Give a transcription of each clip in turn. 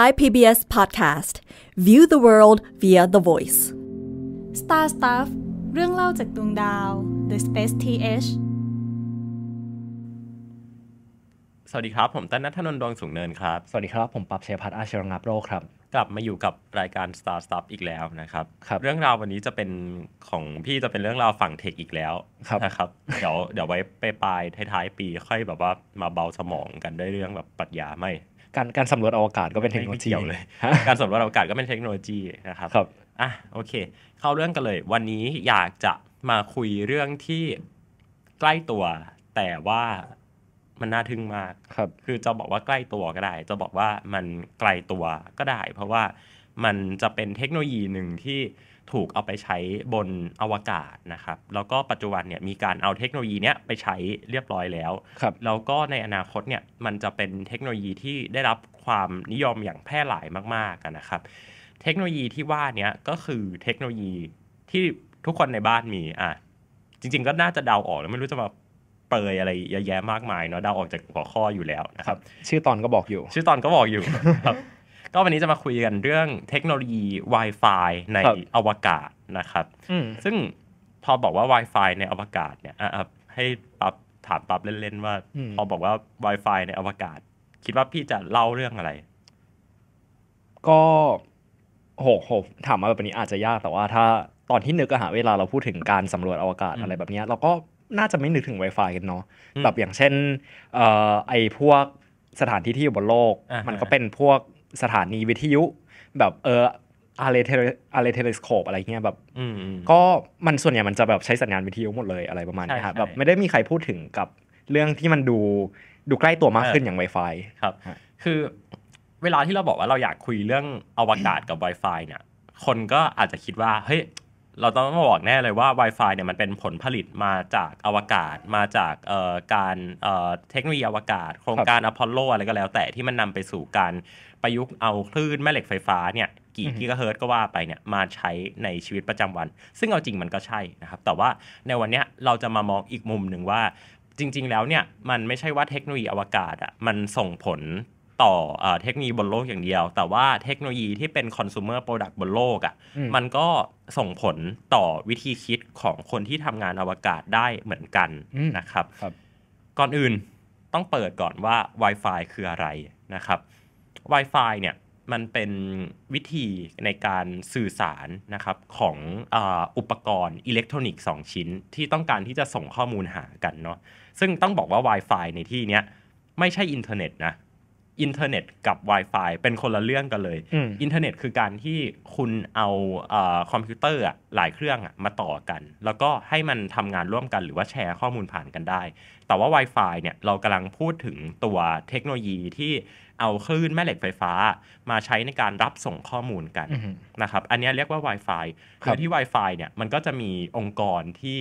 Thai PBS Podcast View the world via the voice Star Stuff เรื่องเล่าจากดวงดาว The Space TH สวัสดีครับ ผม ตั้นนัทนนดวงสูงเนิน ครับ สวัสดีครับ ผมปับเชยพัฒน์อาชรงับโรคครับ กลับ มา อยู่ กับ รายการ Star Stuff อีกแล้ว นะครับครับเรื่องราววันนี้ จะเป็น ของ พี่ จะเป็น เรื่องราวฝั่งเทค อีกแล้วนะครับ เดี๋ยว เดี๋ยว ไว้ไปลายท้ายปี ค่อย แบบว่า มา เบาสมอง กันด้วยเรื่อง แบบ ปรัชญาไม่การการสำรวจอวกาศก็เป็นเทคโนโลยีเลย การสำรวจอวกาศก็เป็นเทคโนโลยีนะครับ ครับ อ่ะโอเค เข้าเรื่องกันเลย วันนี้อยากจะมาคุยเรื่องที่ใกล้ตัวแต่ว่ามันน่าทึ่งมากครับ คือจะบอกว่าใกล้ตัวก็ได้ จะบอกว่ามันไกลตัวก็ได้ เพราะว่ามันจะเป็นเทคโนโลยีหนึ่งที่ถูกเอาไปใช้บนอวกาศนะครับ แล้วก็ปัจจุบันเนี่ยมีการเอาเทคโนโลยีเนี้ยไปใช้เรียบร้อยแล้วแล้วก็ในอนาคตเนี่ยมันจะเป็นเทคโนโลยีที่ได้รับความนิยม อย่างแพร่หลายมากๆนะครับ เทคโนโลยีที่ว่านี้ยก็คือเทคโนโลยีที่ทุกคนในบ้านมีอ่ะจริง ๆ ก็น่าจะเดาออกแล้วไม่รู้จะมาเปรยอะไรเยอะแยะมากมายเนาะเดาออกจากหัวข้ออยู่แล้วนะครับ ชื่อตอนก็บอกอยู่ ชื่อตอนก็บอกอยู่ครับก็วันนี้จะมาคุยกันเรื่องเทคโนโลยี Wi-Fi ในอวกาศนะครับ ซึ่งพอบอกว่า Wi-Fi ในอวกาศ เนี่ยให้ปรับถามปรับเล่น ๆ ว่า พอบอกว่า Wi-Fi ในอวกาศ คิดว่าพี่จะเล่าเรื่องอะไร ก็ โหโหถามมาแบบนี้อาจจะยากแต่ว่าถ้าตอนที่นึกหาเวลาเราพูดถึงการสำรวจอวกาศอะไรแบบนี้เราก็น่าจะไม่นึกถึง Wi-Fi กันเนาะ แบบอย่างเช่นไอ้พวกสถานที่ที่อยู่บนโลกมันก็เป็นพวกสถานีวิทยุแบบเอออาเลเทอาเลเทเลสโคปอะไรเงี้ยแบบก็มันส่วนใหญ่มันจะแบบใช้สัญญาณวิทยุหมดเลยอะไรประมาณนี้ครับแบบไม่ได้มีใครพูดถึงกับเรื่องที่มันดูดูใกล้ตัวมากขึ้นอย่าง Wi-Fi ครับ คือเวลาที่เราบอกว่าเราอยากคุยเรื่องอวกาศกับ Wi-Fi เนี่ย คนก็อาจจะคิดว่า เฮ้ยเราต้องมาบอกแน่เลยว่า Wi-Fi เนี่ยมันเป็นผลผลิตมาจากอวกาศ มาจากการเทคโนโลยีอวกาศ โครงการอพอลโลอะไรก็แล้ว แต่ที่มันนำไปสู่การประยุกต์เอาคลื่นแม่เหล็กไฟฟ้าเนี่ยกี่กิกะเฮิร์ตก็ว่าไปเนี่ยมาใช้ในชีวิตประจำวัน ซึ่งเอาจริงมันก็ใช่นะครับ แต่ว่าในวันนี้เราจะมามองอีกมุมหนึ่งว่า จริง ๆ แล้วเนี่ยมันไม่ใช่ว่าเทคโนโลยีอวกาศอะ่ะมันส่งผลต่อเทคโนโลยีบนโลกอย่างเดียว แต่ว่าเทคโนโลยีที่เป็นคอน sumer product บนโลกอะ่ะ มันก็ส่งผลต่อวิธีคิดของคนที่ทำงานอวกาศได้เหมือนกันนะครับรบก่อนอื่นต้องเปิดก่อนว่า Wi-Fi คืออะไรนะครับ Wi-Fi เนี่ยมันเป็นวิธีในการสื่อสารนะครับของออุปกรณ์อิเล็กทรอนิกส์2ชิ้น ที่ต้องการที่จะส่งข้อมูลหากันเนาะ ซึ่งต้องบอกว่า Wi-Fi ในที่เนี้ยไม่ใช่อินเทอร์เน็ตนะอินเทอร์เน็ตกับ Wi-Fi เป็นคนละเรื่องกันเลย อินเทอร์เน็ตคือการที่คุณเอาคอมพิวเตอร์หลายเครื่องมาต่อกัน แล้วก็ให้มันทำงานร่วมกันหรือว่าแชร์ข้อมูลผ่านกันได้ แต่ว่า Wi-Fi เนี่ยเรากำลังพูดถึงตัวเทคโนโลยีที่เอาคลื่นแม่เหล็กไฟฟ้ามาใช้ในการรับส่งข้อมูลกันนะครับ อันนี้เรียกว่า Wi-Fi คือที่ Wi-Fi เนี่ยมันก็จะมีองค์กรที่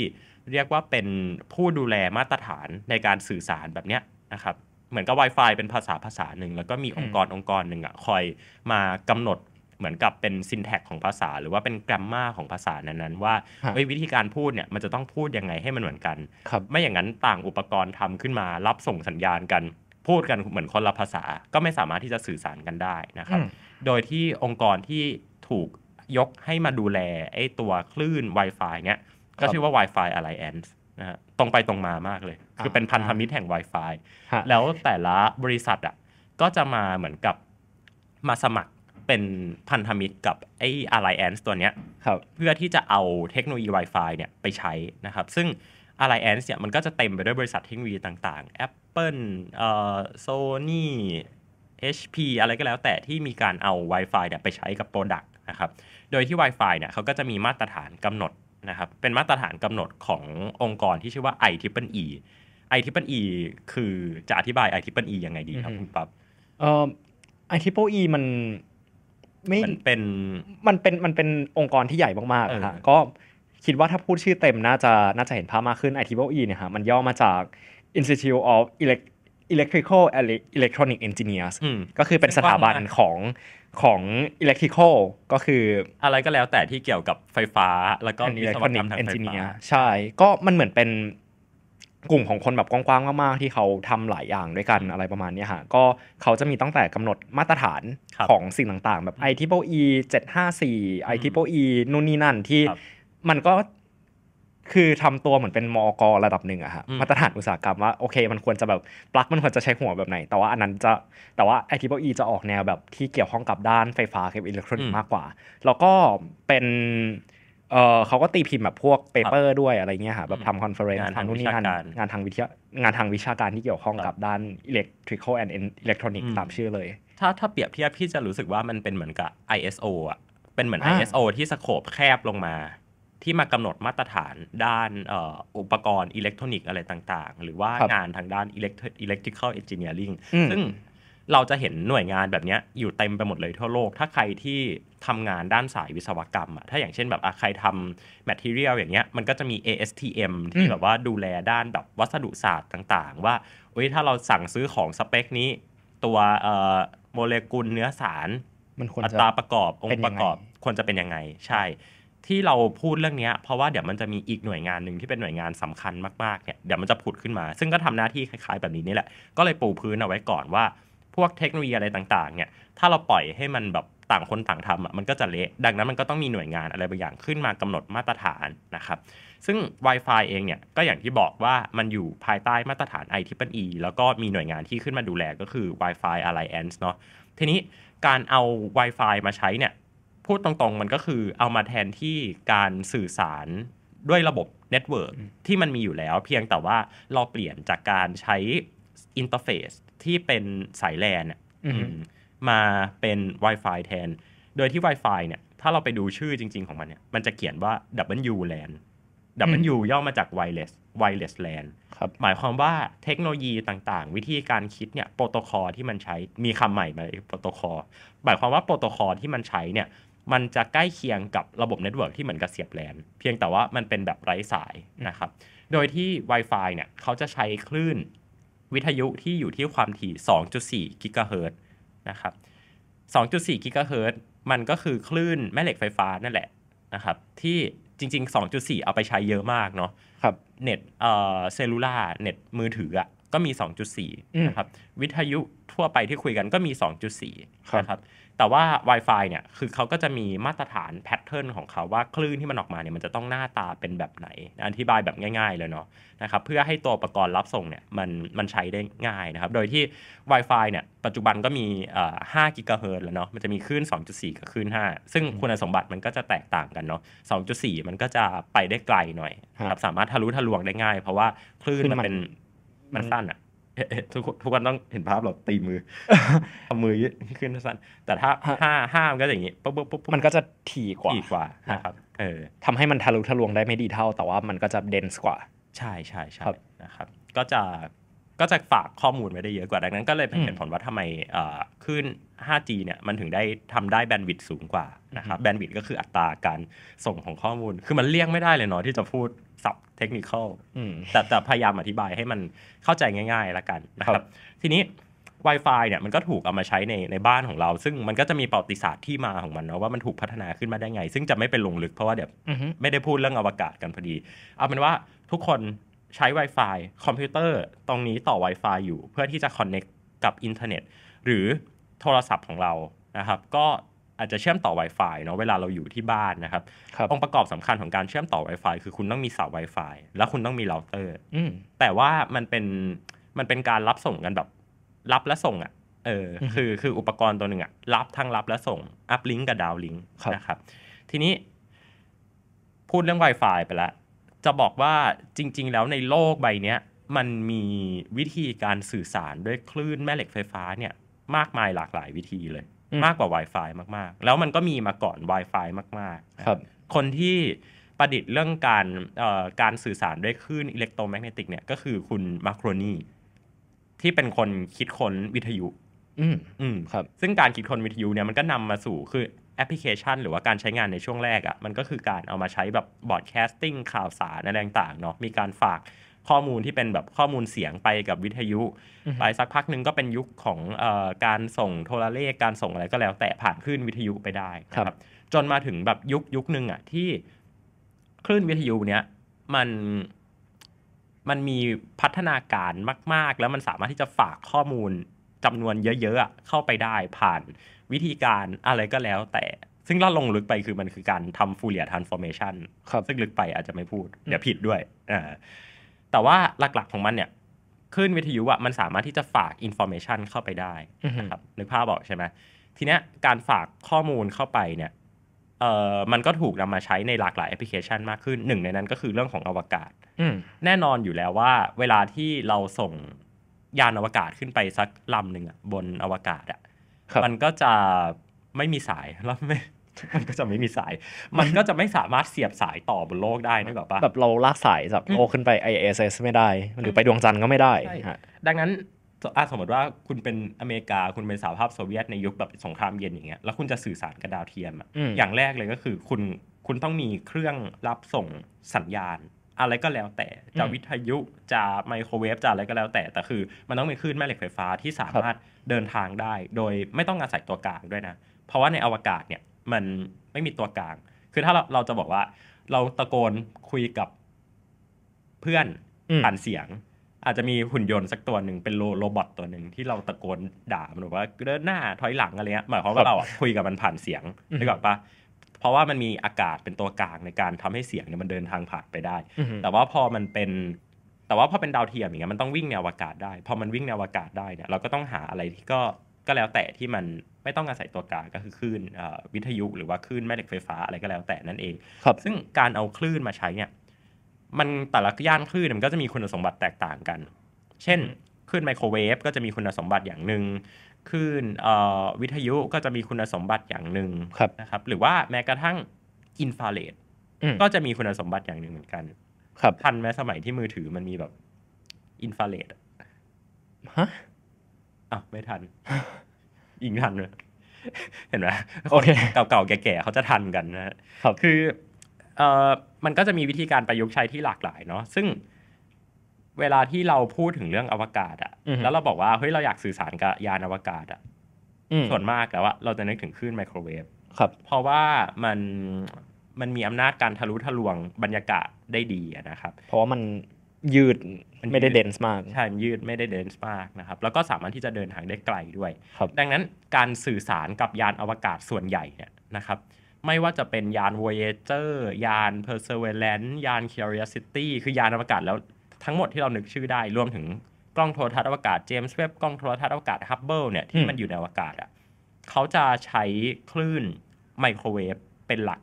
เรียกว่าเป็นผู้ดูแลมาตรฐานในการสื่อสารแบบเนี้ยนะครับเหมือนกับ Wi-Fi เป็นภาษาภาษาหนึ่งแล้วก็มีองค์กรองค์กรหนึ่งอ่ะคอยมากำหนดเหมือนกับเป็นซินแท็กของภาษา หรือว่าเป็นกราฟมาของภาษานั้นๆ ว่าวิธีการพูดเนี่ยมันจะต้องพูดยังไงให้มันเหมือนกันไม่อย่างนั้นต่างอุปกรณ์ทำขึ้นมา รับส่งสัญญาณกัน พูดกันเหมือนคนละภาษาก็ไม่สามารถที่จะสื่อสารกันได้นะครับ โดยที่องค์กรที่ถูกยกให้มาดูแลไอ้ตัวคลื่น Wi-Fi เนี่ยก็ชื่อว่า Wi-Fi Alliance นะฮะตรงไปตรงมามากเลย คือเป็นพันธมิตรแห่ง Wi-Fi แล้วแต่ละบริษัทอ่ะก็จะมาเหมือนกับมาสมัครเป็นพันธมิตรกับไอ้ Alliance ตัวเนี้ยเพื่อที่จะเอาเทคโนโลยี Wi-Fi เนี่ยไปใช้นะครับซึ่ง Alliance เนี่ยมันก็จะเต็มไปด้วยบริษัทเทคโนโลยีต่าง ๆ Apple เอ่อ Sony HP อะไรก็แล้วแต่ที่มีการเอา Wi-Fi เนี่ยไปใช้กับโปรดักต์นะครับโดยที่ Wi-Fi เนี่ยเขาก็จะมีมาตรฐานกำหนดนะครับเป็นมาตรฐานกำหนดขององค์กรที่ชื่อว่า i t r i ป l e e i t r i p l e e คือจะอธิบาย i t r i p l e e ยังไงดีครับคุณปั๊บไอทิ i เปิ e e มันไม่มันเป็นมันเป็น มันเป็นองค์กรที่ใหญ่มากๆค่ะก็คิดว่าถ้าพูดชื่อเต็มน่าจะน่าจะเห็นภาพมากขึ้น i t r i p l e e เนี่ยฮะมันย่อมาจาก Institute of Electrical Electronic Engineers ก็คือเป็นสถาบันของของอิเล็กทริคอลก็คืออะไรก็แล้วแต่ที่เกี่ยวกับไฟฟ้า แล้วก็มีเล็กทรนิ์เอนจิเนียร์ใช่ก็มันเหมือนเป็นกลุ่มของคนแบบกว้างๆ มากๆ ที่เขาทำหลายอย่างด้วยกันอะไรประมาณนี้ฮะ ก็เขาจะมีตั้งแต่กำหนดมาตรฐานของสิ่งต่างๆ แบบ i ี่ไอทีโปอีนู่นนี่นั่นที่มันก็คือทำตัวเหมือนเป็นมอกระดับหนึ่งอะฮะมาตรฐานอุตสาหกรรมว่าโอเค มันควรจะแบบปลั๊กมันควรจะใช้หัวแบบไหน แต่ว่าอันนั้นจะแต่ว่าไอทีอีจะออกแนวแบบที่เกี่ยวข้องกับด้านไฟฟ้าคมบอิเล็กทรอนิกส์มากกว่า แล้วก็เป็นเออเขาก็ตีพิมพ์แบบพวกเปเปอร์ด้วยอะไรเงี้ยค่ะแบบทำคอนเฟอเรนซ์ทำงนู่นนี่นั่นงานทางวิทยางานทางวิชาการที่เกี่ยวข้องกับด้านอิเล็กทริคอลแอนด์อิเล็กทรอนิกส์ตามชื่อเลย ถ้าถ้าเปรียบเทียบพี่จะรู้สึกว่ามันเป็นเหมือนกับ ISO อ่ะเป็นเหมือน ISO ที่สโคปแคบลงมาที่มากำหนดมาตรฐานด้านอุปกรณ์อิเล็กทรอนิกส์อะไรต่างๆ หรือว่างานทางด้านอิเล็กทริคอลเอนจิเนียริงซึ่งเราจะเห็นหน่วยงานแบบนี้ อยู่เต็มไปหมดเลยทั่วโลก ถ้าใครที่ทำงานด้านสายวิศวกรรมอะถ้าอย่างเช่นแบบใครทำ m ท t เ r ียลอย่างเงี้ยมันก็จะมี ASTM ที่แบบว่าดูแลด้านแบบวัสดุศาสตร์ต่างๆ ว่าเอ้ยถ้าเราสั่งซื้อของสเปคนี้ ตัวโมเลกุลเนื้อสารมันควรอัตราประกอบองค์ประกอบควรจะเป็นยังไงใช่ที่เราพูดเรื่องนี้เพราะว่าเดี๋ยวมันจะมีอีกหน่วยงานหนึ่งที่เป็นหน่วยงานสำคัญมากๆเนี่ยเดี๋ยวมันจะผุดขึ้นมา ซึ่งก็ทำหน้าที่คล้าย ๆ แบบนี้นี่แหละก็เลยปูพื้นเอาไว้ก่อนว่า พวกเทคโนโลยีอะไรต่าง ๆเนี่ยถ้าเราปล่อยให้มันแบบต่างคนต่างทำอ่ะมันก็จะเละดังนั้นมันก็ต้องมีหน่วยงานอะไรบางอย่างขึ้นมากำหนดมาตรฐานนะครับซึ่ง Wi-Fi เองเนี่ยก็อย่างที่บอกว่ามันอยู่ภายใต้มาตรฐาน IEEE แล้วก็มีหน่วยงานที่ขึ้นมาดูแลก็คือ Wi-Fi Alliance เนาะทีนี้การเอา Wi-Fi มาใช้เนี่ยพูดตรงๆมันก็คือเอามาแทนที่การสื่อสารด้วยระบบเน็ตเวิร์กที่มันมีอยู่แล้ว เพียงแต่ว่าเราเปลี่ยนจากการใช้อินเทอร์เฟซที่เป็นสายแลนมาเป็น Wi-Fi แทน โดยที่ Wi-Fi เนี่ยถ้าเราไปดูชื่อจริงๆของมันเนี่ยมันจะเขียนว่า W LAN W ย่อมาจาก Wireless Wireless LAN หมายความว่าเทคโนโลยีต่างๆ วิธีการคิดเนี่ยโปรโตคอลที่มันใช้มีคำใหม่มาโปรโตคอลหมายความว่าโปรโตคอลที่มันใช้เนี่ยมันจะใกล้เคียงกับระบบเน็ตเวิร์กที่เหมือนกับเสียบแลน เพียงแต่ว่ามันเป็นแบบไร้สายนะครับ โดยที่ Wi-Fi เนี่ยเขาจะใช้คลื่นวิทยุที่อยู่ที่ความถี่ 2.4กิกะเฮิรตนะครับ2.4กิกะเฮิรตมันก็คือคลื่นแม่เหล็กไฟฟ้านั่นแหละนะครับที่จริงๆ 2.4 เอาไปใช้เยอะมาก เนาะครับเน็ตเอ่อเซลลูล่าเน็ตมือถืออะก็มี 2.4 นะครับ วิทยุทั่วไปที่คุยกันก็มี 2.4 นะครับ แต่ว่า Wi-Fi เนี่ย คือเขาก็จะมีมาตรฐานแพทเทิร์นของเขาว่าคลื่นที่มันออกมาเนี่ยมันจะต้องหน้าตาเป็นแบบไหน อธิบายแบบง่ายๆ เลยเนาะนะครับ เพื่อให้ตัวอุปกรณ์รับส่งเนี่ยมันมันใช้ได้ง่ายนะครับ โดยที่ Wi-Fi เนี่ย ปัจจุบันก็มี5กิกะเฮิร์ตแล้วเนาะ มันจะมีคลื่น 2.4 กับคลื่น 5 ซึ่งคุณสมบัติมันก็จะแตกต่างกันเนาะ 2.4 มันก็จะไปได้ไกลหน่อยครับ สามารถทะลุทะลวงได้ง่าย เพราะว่าคลื่นมันเป็นมันสั้นอ่ะทุกทุกคนต้องเห็นภาพเราตีมือเอามือขึ้นสั้นแต่ถ้าห้าห้ามก็อย่างนี้ปุ๊บปุ๊บมันก็จะถี่กว่าถี่กว่าครับเออทำให้มันทะลุทะลวงได้ไม่ดีเท่าแต่ว่ามันก็จะเดนส์กว่า ใช่ใช่ใช่นะครับ ก็จะก็จะฝากข้อมูลไว้ได้เยอะกว่า ดังนั้นก็เลยเป็นเหตุผลว่าทำไมขึ้น 5G เนี่ยมันถึงได้ทำได้แบนด์วิดต์สูงกว่านะครับแบนด์วิดต์ก็คืออัตราการส่งของข้อมูล คือมันเลี่ยงไม่ได้เลยเนาะที่จะพูดศัพท์เทคนิคอลแต่แต่พยายามอธิบายให้มันเข้าใจง่ายๆละกันนะครับ ทีนี้ Wi-Fi เนี่ยมันก็ถูกเอามาใช้ในในบ้านของเรา ซึ่งมันก็จะมีประวัติศาสตร์ที่มาของมันเนาะว่ามันถูกพัฒนาขึ้นมาได้ไง ซึ่งจะไม่เป็นลงลึกเพราะว่าเดี๋ยวไม่ได้พูดเรื่องอวกาศกันพอดี เอาเป็นว่าทุกคนใช้ Wi-Fi คอมพิวเตอร์ตรงนี้ต่อ Wi-Fi อยู่ เพื่อที่จะคอนเน c t กับอินเทอร์เน็ต หรือโทรศัพท์ของเรานะครับ ก็อาจจะเชื่อมต่อ Wi-Fi เนาะเวลาเราอยู่ที่บ้านนะครับรบองค์ประกอบสำคัญของการเชื่อมต่อ Wi-Fi คือคุณต้องมีเสา Wi-Fi แล้วคุณต้องมีเราเตอร์แต่ว่ามันเป็นมันเป็นการรับส่งกันแบบ รับและส่งอะ่ะ เออ คือคืออุปกรณ์ตัวหนึ่งอะ่ะรับทั้งรับและส่งอัพลิงก์กับดาวลิงก์นะครับทีนี้ พูดเรื่อง Wi-Fi ไปแล้วจะบอกว่าจริง ๆ แล้วในโลกใบนี้มันมีวิธีการสื่อสารด้วยคลื่นแม่เหล็กไฟฟ้าเนี่ย มากมายหลากหลายวิธีเลย มากกว่า Wi-Fi มากๆ แล้วมันก็มีมาก่อน Wi-Fi มากๆ ครับคนที่ประดิษฐ์เรื่องการการสื่อสารด้วยคลื่นอิเล็กโทรแมกเนติกเนี่ย ก็คือคุณมาโครนีที่เป็นคนคิดค้นวิทยุ อืมอืมครับ ซึ่งการคิดค้นวิทยุเนี่ยมันก็นำมาสู่คือแอปพลิเคชันหรือว่าการใช้งานในช่วงแรกอะ่ะมันก็คือการเอามาใช้แบบบอดแคสติ้งข่าวสารอะไรต่างๆเนาะมีการฝากข้อมูลที่เป็นแบบข้อมูลเสียงไปกับวิทยุ ไปสักพักหนึ่งก็เป็นยุคของอการส่งโทรเลขการส่งอะไรก็แล้วแต่ผ่านคลื่นวิทยุไปได้ครับ จนมาถึงแบบยุคยุคหนึ่งอะ่ะที่คลื่นวิทยุเนี้ยมันมันมีพัฒนาการมาก ๆ แล้วมันสามารถที่จะฝากข้อมูลจำนวนเยอะๆเข้าไปได้ผ่านวิธีการอะไรก็แล้วแต่ซึ่งเราลงลึกไปคือมันคือการทำฟูเรียทรานส์ฟอร์เมชันซึ่งลึกไปอาจจะไม่พูดเดี๋ยวผิดด้วยแต่ว่าหลักๆ ของมันเนี่ย ขึ้นวิทยุอะมันสามารถที่จะฝากอินโฟเมชันเข้าไปได้นะครับนึกภาพบอกใช่ไหม ทีเนี้ยการฝากข้อมูลเข้าไปเนี่ยเอ่อมันก็ถูกนำมาใช้ในหลากหลายแอปพลิเคชันมากขึ้นหนึ่งในนั้น ก็คือเรื่องของอวกาศแน่นอนอยู่แล้วว่า เวลาที่เราส่งยานอวกาศขึ้นไปสักลำหนึ่งอะบนอวกาศอะมันก็จะไม่มีสายแล้วไม่มันก็จะไม่มีสาย มันก็จะไม่สามารถเสียบสายต่อบนโลกได้นึกออกปะแบบเราลากสายจากโลกขึ้นไป ISS ไม่ได้ หรือไปดวงจันทร์ก็ไม่ได้ ดังนั้นสมมติว่าคุณเป็นอเมริกาคุณเป็นสหภาพโซเวียตในยุคแบบสงครามเย็นอย่างเงี้ยแล้วคุณจะสื่อสารกับดาวเทียมอ่ะอย่างแรกเลยก็คือคุณคุณต้องมีเครื่องรับส่งสัญญาณอะไรก็แล้วแต่จะวิทยุจะไมโครเวฟจะอะไรก็แล้วแต่แต่คือ มันต้องเป็นคลื่นแม่เหล็กไฟฟ้าที่สามารถเดินทางได้ โดยไม่ต้องอาศัยตัวกลางด้วยนะเพราะว่าในอวกาศเนี่ย มันไม่มีตัวกลาง คือถ้าเราเราจะบอกว่า เราตะโกนคุยกับเพื่อนผ่านเสียง อาจจะมีหุ่นยนต์สักตัวหนึ่งเป็นโรบอทตัวหนึ่งที่เราตะโกนด่ามันอว่าเดินหน้าถอยหลังอะไรเงี้ยหมายความว่าเราคุยกับมันผ่านเสียงด้ก่อนปะเพราะว่ามันมีอากาศเป็นตัวกลางในการทำให้เสียงเนี่ยมันเดินทางผ่านไปได้ แต่ว่าพอมันเป็นแต่ว่าพอเป็นดาวเทียมอย่างเงี้ยมันต้องวิ่งแนวอากาศได้ พอมันวิ่งแนวอากาศได้เนี่ยเราก็ต้องหาอะไรที่ก็ก็แล้วแต่ที่มันไม่ต้องอาศัยตัวกลางก็คือคลื่นวิทยุ หรือว่าคลื่นแม่เหล็กไฟฟ้า อะไรก็แล้วแต่นั่นเองครับซึ่งการเอาคลื่นมาใช้เนี่ยมันแต่ละย่านคลื่นมันก็จะมีคุณสมบัติแตกต่างกัน เช่นคลื่นไมโครเวฟ ก็จะมีคุณสมบัติอย่างหนึ่งคลื่นวิทยุก็จะมีคุณสมบัติอย่างหนึ่งนะครับ หรือว่าแม้กระทั่งอินฟราเรดก็จะมีคุณสมบัติอย่างหนึ่งเหมือนกัน ครับทันแม้สมัยที่มือถือมันมีแบบ อินฟราเรดฮะอ่ะไม่ทันยิงทันเลยเห็นไหมโอเคเก่าๆ แก่ๆเขาจะทันกันนะครับคือเอ่อมันก็จะมีวิธีการประยุกต์ใช้ที่หลากหลายเนาะซึ่งเวลาที่เราพูดถึงเรื่องอวกาศอะแล้วเราบอกว่าเฮ้ยเราอยากสื่อสารกับยานอวกาศอะส่วนมากแล้วว่า เราจะนึกถึงคลื่นไมโครเวฟครับ เพราะว่ามันมันมีอำนาจการทะลุทะลวงบรรยากาศได้ดีนะครับ เพราะมันยืดมันไม่ได้เดนส์มากใช่ยืดไม่ได้เดนส์มาก นะครับ แล้วก็สามารถที่จะเดินทางได้ไกลด้วยครับดังนั้นการสื่อสารกับยานอวกาศส่วนใหญ่เนี่ยนะครับ ไม่ว่าจะเป็นยาน Voyager ยาน Perseverance ยาน Curiosity คือยานอวกาศแล้วทั้งหมดที่เรานึกชื่อได้ รวมถึงกล้องโทรทัศน์อวกาศ เจมส์เว็บกล้องโทรทัศน์อวกาศฮับเบิลเนี่ยที่มันอยู่ในอวกาศอ่ะเขาจะใช้คลื่นไมโครเวฟเป็นหลัก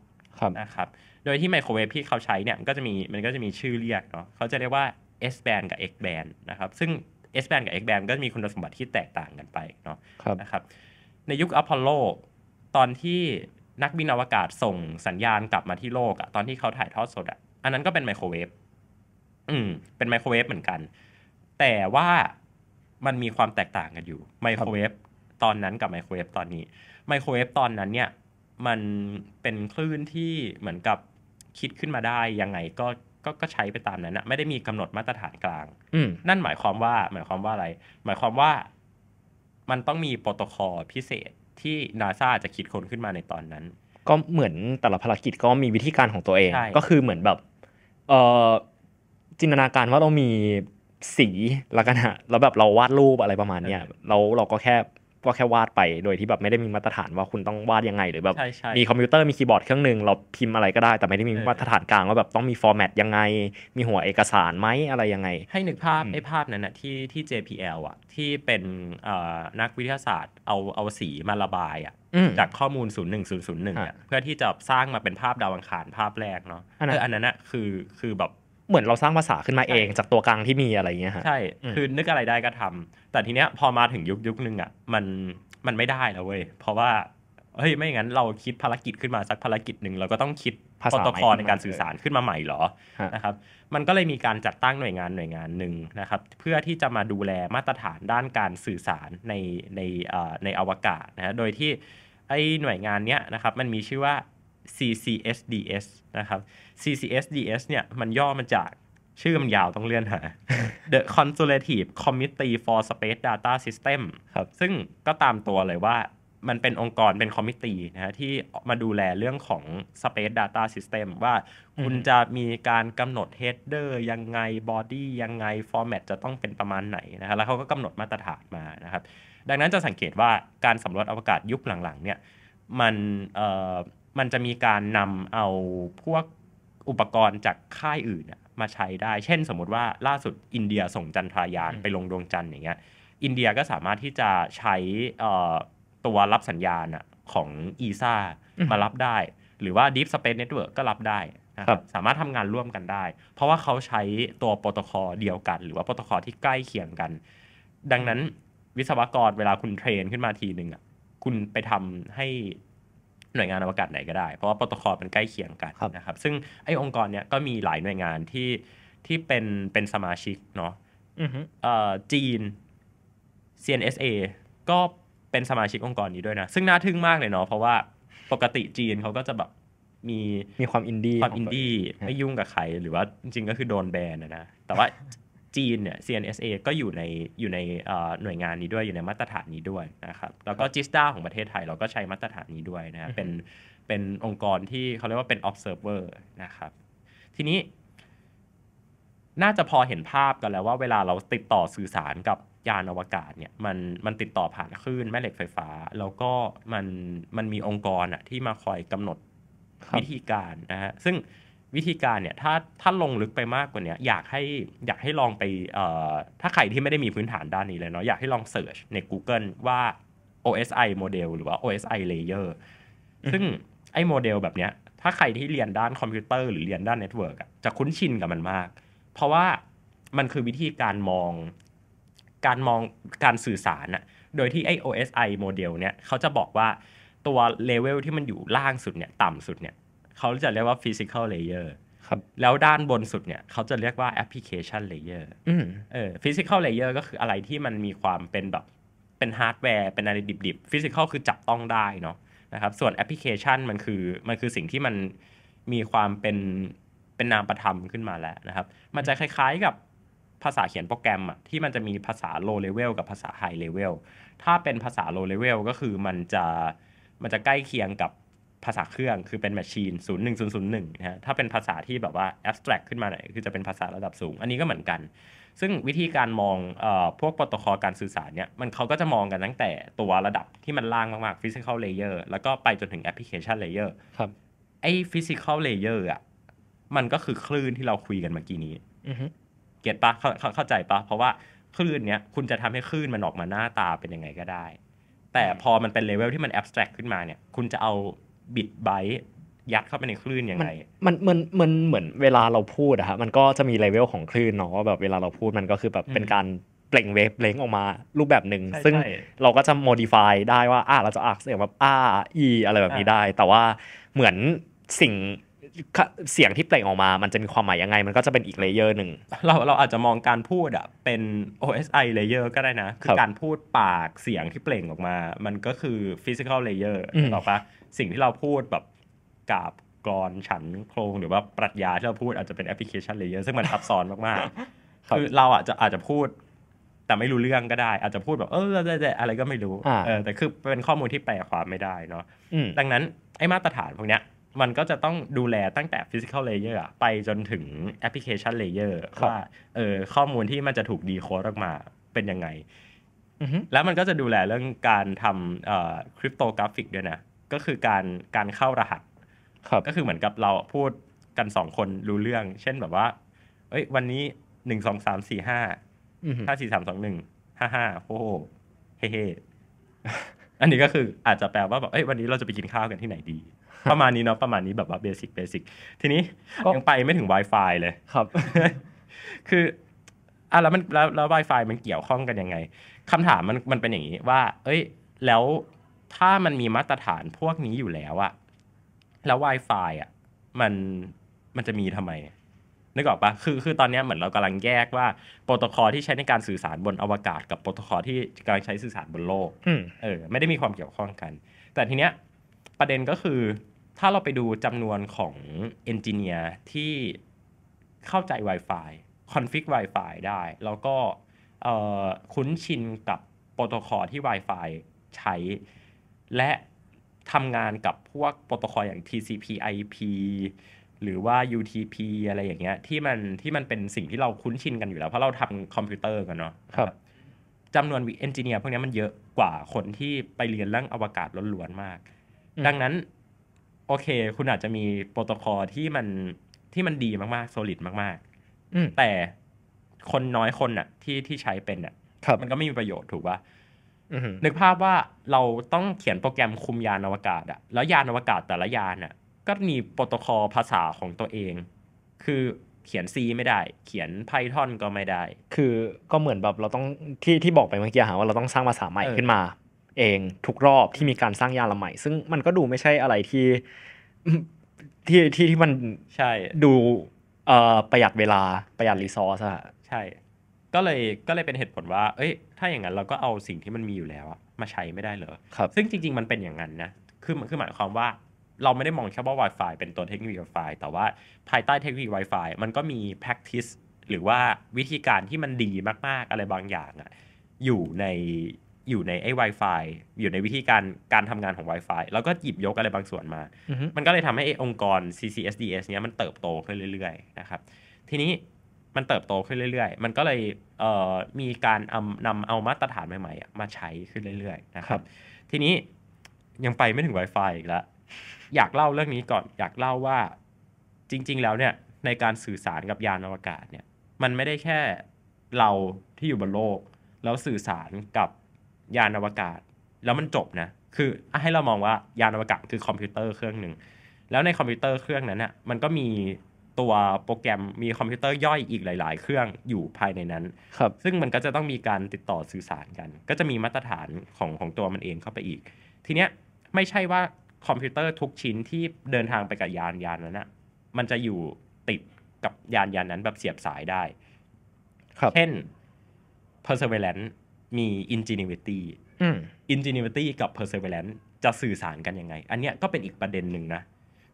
นะครับ โดยที่ไมโครเวฟที่เขาใช้เนี่ยก็จะมีมันก็จะมีชื่อเรียกเนาะเขาจะเรียกว่า S band กับ X band นะครับ ซึ่ง S band กับ X band ก็จะมีคุณสมบัติที่แตกต่างกันไปเนาะนะครับ ในยุคอพอลโล ตอนที่นักบินอวกาศส่งสัญญาณกลับมาที่โลกอะตอนที่เขาถ่ายทอดสดอะอันนั้นก็เป็นไมโครเวฟอืม เป็นไมโครเวฟเหมือนกัน แต่ว่ามันมีความแตกต่างกันอยู่ไมโครเวฟตอนนั้นกับไมโครเวฟตอนนี้ไมโครเวฟตอนนั้น เนี่ย มันเป็นคลื่นที่เหมือนกับคิดขึ้นมาได้ยังไง ก็ก็ก็ใช้ไปตามนั้นนะไม่ได้มีกำหนดมาตรฐานกลางนั่นหมายความว่า หมายความว่าอะไร หมายความว่ามันต้องมีโปรโตคอลพิเศษที่นาซาจะคิดคนขึ้นมาในตอนนั้น ก็เหมือนแต่ละภารกิจก็มีวิธีการของตัวเองก็คือเหมือนแบบ เออจินตนาการว่าเรามีสีแล้วกันฮะแล้วแบบเราวาดรูปอะไรประมาณเนี้ยเราเราก็แค่ก็แค่วาดไปโดยที่แบบไม่ได้มีมาตรฐานว่าคุณต้องวาดยังไงหรือแบบมีคอมพิวเตอร์มีคีย์บอร์ดเครื่องหนึ่งเราพิมพ์อะไรก็ได้แต่ไม่ได้มีมาตรฐานกลางว่าแบบต้องมีฟอร์แมตยังไง มีหัวเอกสารไหมอะไรยังไง ให้นึกภาพไอ้ภาพนั้นนะที่ที่ JPL อ่ะที่เป็นนักวิทยาศาสตร์ เอาเอาสีมาระบายอ่ะจากข้อมูล 0 1 0 0 1เพื่อที่จะสร้างมาเป็นภาพดาวอังคารภาพแรกเนาะอันนั้นน่ะคือคือแบบเหมือนเราสร้างภาษาขึ้นมาเองจากตัวกลางที่มีอะไรเงี้ยฮะใช่ คือนึกอะไรได้ก็ทำ แต่ทีเนี้ยพอมาถึงยุคยุคนึงอ่ะมันมันไม่ได้แล้วเว้ยเพราะว่าเฮ้ยไม่งั้น เราคิดภารกิจขึ้นมาสักภารกิจหนึ่งเราก็ต้องคิดปรโตคอลในการสื่อสารขึ้นมาใหม่หรอนะครับมันก็เลยมีการจัดตั้งหน่วยงานหน่วยงานหนึ่งนะครับ เพื่อที่จะมาดูแลมาตรฐานด้านการสื่อสารในในในอวกาศนะโดยที่ไอหน่วยงานเนี้ยนะครับมันมีชื่อว่า CCSDS นะครับ CCSDS เนี่ย มันย่อมาจาก ชื่อมันยาวต้องเลื่อนหา The Consultative Committee for Space Data System ครับซึ่งก็ตามตัวเลยว่ามันเป็นองค์กรเป็นคอมมิตี้นะฮะที่มาดูแลเรื่องของ Space Data System ว่าคุณจะมีการกำหนดเฮดเดอร์ยังไงบอดี้ยังไงฟอร์แมตจะต้องเป็นประมาณไหนนะครับแล้วเขาก็กำหนดมาตรฐานมานะครับ ดังนั้นจะสังเกตว่าการสำรวจอวกาศยุคหลังๆเนี่ยมันเอ่อมันจะมีการนำเอาพวกอุปกรณ์จากค่ายอื่นมาใช้ได้ เช่นสมมติว่าล่าสุดอินเดียส่งจันทรายานไปลงดวงจันทร์อย่างเงี้ย อินเดียก็สามารถที่จะใช้ตัวรับสัญญาณของอีซ่ามารับได้ หรือว่า Deep Space Network ก็รับได้นะครับสามารถทำงานร่วมกันได้ เพราะว่าเขาใช้ตัวโปรโตคอลเดียวกัน หรือว่าโปรโตคอลที่ใกล้เคียงกัน ดังนั้นวิศวกรเวลาคุณเทรนขึ้นมาทีหนึ่งอ่ะ คุณไปทำให้หน่วยงานอวกาศไหนก็ได้ เพราะว่าโปรโตคอลมันใกล้เคียงกันนะครับ ซึ่งไอ้องค์กรเนี้ยก็มีหลายหน่วยงานที่ที่เป็นเป็นสมาชิกเนาะจีน CNSA ก็เป็นสมาชิกองค์กรนี้ด้วยนะ ซึ่งน่าทึ่งมากเลยเนาะเพราะว่าปกติจีนเขาก็จะแบบมีมีความอินดี้ความอินดี้ไม่ยุ่งกับใคร หรือว่าจริงก็คือโดนแบนนะ แต่ว่าจีนเนี่ย CNSA ก็อยู่ในอยู่ในหน่วยงานนี้ด้วย อยู่ในมาตรฐานนี้ด้วยนะครับแล้วก็จิสตาของประเทศไทยเราก็ใช้มาตรฐานนี้ด้วยนะเป็นเป็นองค์กรที่เขาเรียกว่าเป็น observer นะครับ ทีนี้น่าจะพอเห็นภาพกันแล้วว่าเวลาเราติดต่อสื่อสารกับยานอวกาศเนี่ยมันมันติดต่อผ่านคลื่นแม่เหล็กไฟฟ้า แล้วก็มันมันมีองค์กรอะที่มาคอยกำหนดวิธีการนะฮะซึ่งวิธีการเนี่ยถ้าถ้าลงลึกไปมากกว่านี้อยากให้อยากให้ลองไปถ้าใครที่ไม่ได้มีพื้นฐานด้านนี้เลยเนาะอยากให้ลองเสิร์ชใน Google ว่า OSI m o เด l หรือว่า OSI layer ซึ่งไอ้โมเดลแบบเนี้ยถ้าใครที่เรียนด้านคอมพิวเตอร์หรือเรียนด้านเน็ตเวิร์กจะคุ้นชินกับมันมาก เพราะว่ามันคือวิธีการมองการมองการสื่อสารอะโดยที่ไอ้ OSI โมเดลเนี่ยเขาจะบอกว่าตัวเลเวลที่มันอยู่ล่างสุดเนี่ยต่ำสุดเนี่ยเขาจะเรียกว่า physical layer ครับ แล้วด้านบนสุดเนี่ย เขาจะเรียกว่า application layer เออ physical layer ก็คืออะไรที่มันมีความเป็นแบบ เป็นฮาร์ดแวร์เป็นอะไรดิบๆ physical คือจับต้องได้เนาะนะครับ ส่วนแอปพลิเคชันมันคือมันคือสิ่งที่มันมีความเป็นเป็นนามประธรรมขึ้นมาแล้วนะครับ มันจะคล้ายๆกับภาษาเขียนโปรแกรมอะที่มันจะมีภาษา low level กับภาษา high level ถ้าเป็นภาษา low level ก็คือมันจะมันจะใกล้เคียงกับภาษาเครื่องคือเป็นแมชชีน0 1 0 0 1นะฮะถ้าเป็นภาษาที่แบบว่าแอบสแตรกขึ้นมาหน่อย คือจะเป็นภาษาระดับสูง อันนี้ก็เหมือนกัน ซึ่งวิธีการมองอพวกโปรโตคอลการสื่อสารเนี่ยมันเขาก็จะมองกันตั้งแต่ตัวระดับที่มันล่างมากๆฟิสิกอลเลเยอร์แล้วก็ไปจนถึงปพลิเคชันเลเยอร์ครับไอ้ิสิกอลเลเยอร์อ่ะมันก็คือคลื่นที่เราคุยกันเมื่อกี้นี้เก็ตปะเข้าเข้าใจปะเพราะว่าคลื่นเนี้ยคุณจะทำให้คลื่นมันออกมาหน้าตาเป็นยังไงก็ได้ แต่พอมันเป็นเลเวลที่มันแอบสแตรกขึ้นมาเนี่ย คุณจะเอาบิตไบต์ยัดเข้าไปในคลื่นยังไงมันมันมันเหมือนเวลาเราพูดอะฮะมันก็จะมีเลเวลของคลื่นเนาะว่าแบบเวลาเราพูดมันก็คือแบบเป็นการเปล่งเวฟเล้งออกมารูปแบบหนึ่ง ซึ่งเราก็จะโมดิฟายได้ว่าอ่าเราจะอักเสียงแบบอ่าอีอะไรแบบนี้ได้ แต่ว่าเหมือนสิ่งเสียงที่เปล่งออกมา มันจะมีความหมายยังไง มันก็จะเป็นอีกเลเยอร์หนึ่งเราเราอาจจะมองการพูดอะเป็น OSI เลเยอร์ก็ได้นะคือการพูดปากเสียงที่เปล่งออกมา มันก็คือ physical เยอร์ถูกปะสิ่งที่เราพูดแบบกาบกรฉันโครงหรือว่าปรัชญาที่เราพูดอาจจะเป็นแอปพลิเคชันเลเยอร์ซึ่งมันซับซ้อนมาก ๆ คือเราอาจจะอาจจะพูด แต่ไม่รู้เรื่องก็ได้อาจจะพูดแบบเอออะไรก็ไม่รู้เออ แต่คือเป็นข้อมูลที่แปลความไม่ได้เนาะดังนั้น ไอ้มาตรฐานพวกเนี้ยมันก็จะต้องดูแลตั้งแต่ฟิสิกอลเลเยอร์ไปจนถึงแอปพลิเคชันเลเยอร์ว่าเออข้อมูลที่มันจะถูกดีโคดออกมาเป็นยังไงแล้วมันก็จะดูแลเรื่องการทำคริปโตกราฟิกด้วยนะก็คือการการเข้ารหัสครับก็คือเหมือนกับเราพูดกันสองคนรู้เรื่อง เช่นแบบว่า เอ้ย วันนี้หนึ่งสองสามสี่ห้าห้าสี่สามสองหนึ่งห้าห้าโอ้โหเฮ้เฮอันนี้ก็คืออาจจะแปลว่าแบบเอ้ยวันนี้เราจะไปกินข้าวกันที่ไหนดี ประมาณนี้เนาะประมาณนี้แบบว่าเบสิกเบสิกทีนี้ยังไปไม่ถึง Wi-Fi เลย ครับ คืออ่ะแล้วมันแล้วแล้ว Wi-Fi มันเกี่ยวข้องกันยังไงคำถามมันมันเป็นอย่างนี้ว่า เอ้ย แล้วถ้ามันมีมาตรฐานพวกนี้อยู่แล้วอะแล้ว Wi-Fi อะมันมันจะมีทำไม นึกออกปะคือ คือตอนนี้เหมือนเรากำลังแยกว่าโปรโตคอลที่ใช้ในการสื่อสารบนอวกาศกับโปรโตคอลที่กำลังใช้สื่อสารบนโลกเออ ไม่ได้มีความเกี่ยวข้องกัน แต่ทีเนี้ย ประเด็นก็คือ ถ้าเราไปดูจำนวนของเอนจิเนียร์ที่เข้าใจ Wi-Fi คอนฟิก Wi-Fi ได้ แล้วก็คุ้นชินกับโปรโตคอลที่ Wi-Fi ใช้และทำงานกับพวกโปรโตคอลอย่าง TCP IP หรือว่า UTP อะไรอย่างเงี้ย ที่มันที่มันเป็นสิ่งที่เราคุ้นชินกันอยู่แล้วเพราะเราทำคอมพิวเตอร์กันเนาะครับจำนวนวิเอนจิเนียร์พวกนี้มันเยอะกว่าคนที่ไปเรียนเรื่องอวกาศล้วนๆมาก ดังนั้น โอเคคุณอาจจะมีโปรโตคอลที่มันที่มันดีมากๆ โซลิดมากๆแต่คนน้อยคนอะที่ที่ใช้เป็นอะมันก็ไม่มีประโยชน์ถูกปะ่ะนึกภาพว่าเราต้องเขียนโปรแกรมคุมยานอวกาศอะแล้วยานอวกาศแต่ละยานอะก็มีโปรโตคอลภาษาของตัวเอง คือเขียน C ไม่ได้ เขียน Python ก็ไม่ได้ คือก็เหมือนแบบเราต้องที่ที่บอกไปเมื่อกี้หาว่าเราต้องสร้างภาษาใหม่ขึ้นมา เองทุกรอบที่มีการสร้างยานละใหม่ ซึ่งมันก็ดูไม่ใช่อะไรที่ที่ที่ที่มันใช่ดูเอ่อประหยัดเวลาประหยัดรีซอสอะใช่ก็เลยก็เลยเป็นเหตุผลว่า เอ้ย ถ้าอย่างนั้นเราก็เอาสิ่งที่มันมีอยู่แล้วมาใช้ไม่ได้เหรอครับ ซึ่งจริง ๆ มันเป็นอย่างนั้นนะ คือคือหมายความว่า เราไม่ได้มองแค่ว่า Wi-Fi เป็นตัวเทคโนโลยี Wi-Fi แต่ว่าภายใต้เทคโนโลยี Wi-Fi มันก็มี practice หรือว่าวิธีการที่มันดีมาก ๆ อะไรบางอย่างอะอยู่ในอยู่ในไอ้ Wi-Fi อยู่ในวิธีการการทำงานของ Wi-Fi แล้วก็หยิบยกอะไรบางส่วนมา มันก็เลยทำให้องค์กร CCSDS เนี้ยมันเติบโตขึ้นเรื่อยๆนะครับ ทีนี้มันเติบโตขึ้นเรื่อยๆ มันก็เลยเมีการนำเอามาตรฐานใหม่ๆมาใช้ขึ้นเรื่อยๆนะครับ ทีนี้ยังไปไม่ถึง Wi-Fi อีกละ อยากเล่าเรื่องนี้ก่อนอยากเล่าว่าจริง ๆ แล้วเนี่ยในการสื่อสารกับยานอวกาศเนี่ย มันไม่ได้แค่เราที่อยู่บนโลก แล้วสื่อสารกับยานอวกาศ แล้วมันจบนะคือ ให้เรามองว่ายานอวกาศคือคอมพิวเตอร์เครื่องหนึ่งแล้วในคอมพิวเตอร์เครื่องนั้นน่ะมันก็มีตัวโปรแกรมมีคอมพิวเตอร์ย่อยอีกหลายๆ เครื่องอยู่ภายในนั้น ครับ ซึ่งมันก็จะต้องมีการติดต่อสื่อสารกัน ก็จะมีมาตรฐานของของตัวมันเองเข้าไปอีก ทีเนี้ยไม่ใช่ว่าคอมพิวเตอร์ทุกชิ้นที่เดินทางไปกับยานยานนั้นอะมันจะอยู่ติดกับยานยานนั้นแบบเสียบสายได้ ครับ เช่น perseverance มี ingenuity อ ingenuity กับ perseverance จะสื่อสารกันยังไง อันเนี้ยก็เป็นอีกประเด็นหนึ่งนะ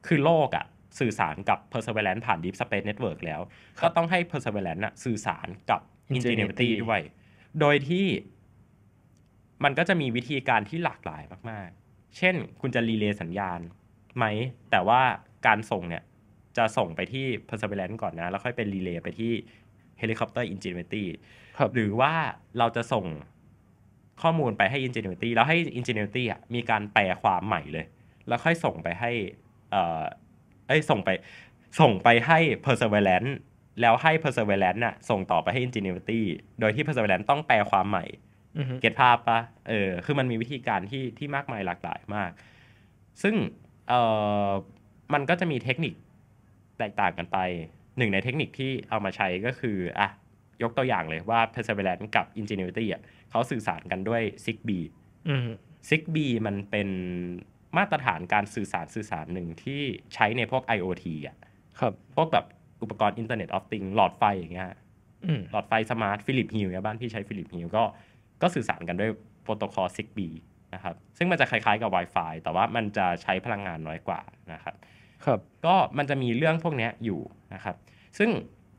คือโลกอะ่ะสื่อสารกับ perseverance ผ่าน deep space network แล้ว ก็ต้องให้ perseverance นะสื่อสารกับ ingenuity ด้วย โดยที่มันก็จะมีวิธีการที่หลากหลายมากๆ เช่นคุณจะรีเลย์สัญญาณไหม แต่ว่าการส่งเนี่ยจะส่งไปที่ perseverance ก่อนนะ แล้วค่อยเป็นรีเลย์ไปที่ helicopter ingenuity หรือว่าเราจะส่งข้อมูลไปให้ ingenuity แล้วให้ ingenuity มีการแปลความใหม่เลย แล้วค่อยส่งไปให้เอ้ยส่งไปส่งไปให้ perseverance แล้วให้ perseverance น่ะส่งต่อไปให้ ingenuity โดยที่ perseverance ต้องแปลความใหม่เก็ตภาพปะเออคือมันมีวิธีการที่ที่มากมายหลากหลายมาก ซึ่งเออมันก็จะมีเทคนิคแตกต่างกันไป หนึ่งในเทคนิคที่เอามาใช้ก็คืออ่ะยกตัวอย่างเลยว่า perseverance กับ ingenuity อ่ะเขาสื่อสารกันด้วย six b six b มันเป็นมาตรฐานการสื่อสารสื่อสารหนึ่งที่ใช้ในพวก IoT อ่ะ ครับ พวกแบบอุปกรณ์อินเทอร์เน็ตออฟติงหลอดไฟ อย่างเงี้ยหลอดไฟสมาร์ทฟิลิปฮิลเนี่ยบ้านพี่ใช้ฟิลิปฮิลก็ ก็สื่อสารกันด้วยโปรโตคอลบ b นะครับ ซึ่งมันจะคล้ายๆกับ Wi-Fi แต่ว่ามันจะใช้พลังงานน้อยกว่านะครับ ครับ ก็มันจะมีเรื่องพวกนี้อยู่นะครับ ซึ่ง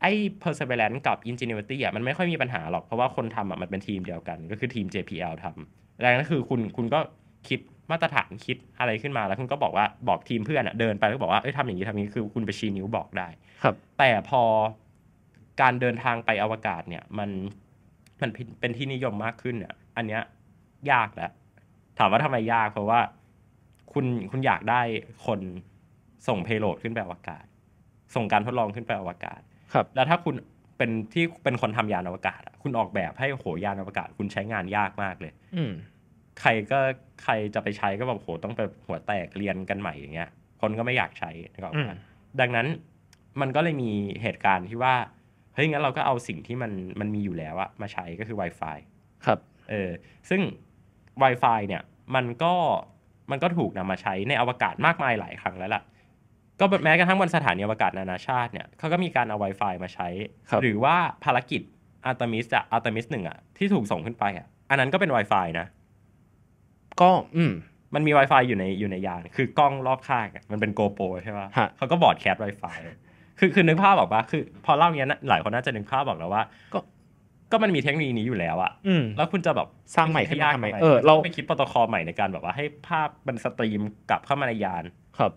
ไอ้ perseverance กับ ingenuity อ่ะมันไม่ค่อยมีปัญหาหรอกเพราะว่าคนทำอ่ะมันเป็นทีมเดียวกัน ก็คือทีม JPL ทำแรงนั้นคือคุณคุณก็คิดมาตรฐานคิดอะไรขึ้นมาแล้วคุณก็บอกว่าบอกทีมเพื่อนอะเดินไปแล้วบอกว่าเอ้ยทำอย่างนี้ทำอย่างนี้คือ คุณไปชี้นิ้วบอกได้ ครับ แต่พอการเดินทางไปอวกาศ เนี่ย มันมันเป็นที่นิยมมากขึ้นเนี่ย อันเนี้ยยากแล้วถามว่าทำไมยาก เพราะว่า คุณคุณอยากได้คนส่งเพโลดขึ้นไปอวกาศ ส่งการทดลองขึ้นไปอวกาศ ครับแล้วถ้าคุณเป็นที่เป็นคนทำยานอวกาศคุณออกแบบให้โหยานอวกาศ คุณใช้งานยากมากเลย อืใครก็ใครจะไปใช้ก็แบบโหต้องไปหัวแตกเรียนกันใหม่อย่างเงี้ยคนก็ไม่อยากใช้นะครับดังนั้นมันก็เลยมีเหตุการณ์ที่ว่าเฮ้ยงั้นเราก็เอาสิ่งที่มันมันมีอยู่แล้วอะมาใช้ก็คือ Wi-Fi ครับเออซึ่ง Wi-Fi เนี่ยมันก็มันก็ถูกนำมาใช้ในอวกาศมากมายหลายครั้งแล้วล่ะก็แม้กระทั่งบนสถานีอวกาศนานาชาติเนี่ยเขาก็มีการเอา Wi-Fi มาใช้หรือว่าภารกิจอัลตมิสอะอัลตมิสหนึ่งอะที่ถูกส่งขึ้นไปอะอันนั้นก็เป็น Wi-Fi นะก็อืม มันมี Wi-Fi อยู่ในอยู่ในยาน คือกล้องรอบข้างมันเป็นโกโป o ใช่ป่ะฮะเขาก็บอดแคสไวไฟคือคือนึกภาพบอกป่ะคือ พอเล่าเงนี้ยนะหลายคนน่าจะนึกภาพบอกแล้วว่า ก็ก็มันมีเทคโนโลยีนี้อยู่แล้วอะอืมแล้วคุณจะแบบสร้างใหม่ขึ้นมาทำไมเออเราไปคิดโปรโตคอลใหม่ในการแบบว่าให้ภาพมันสตรีมกลับเข้ามาในยาน ครับ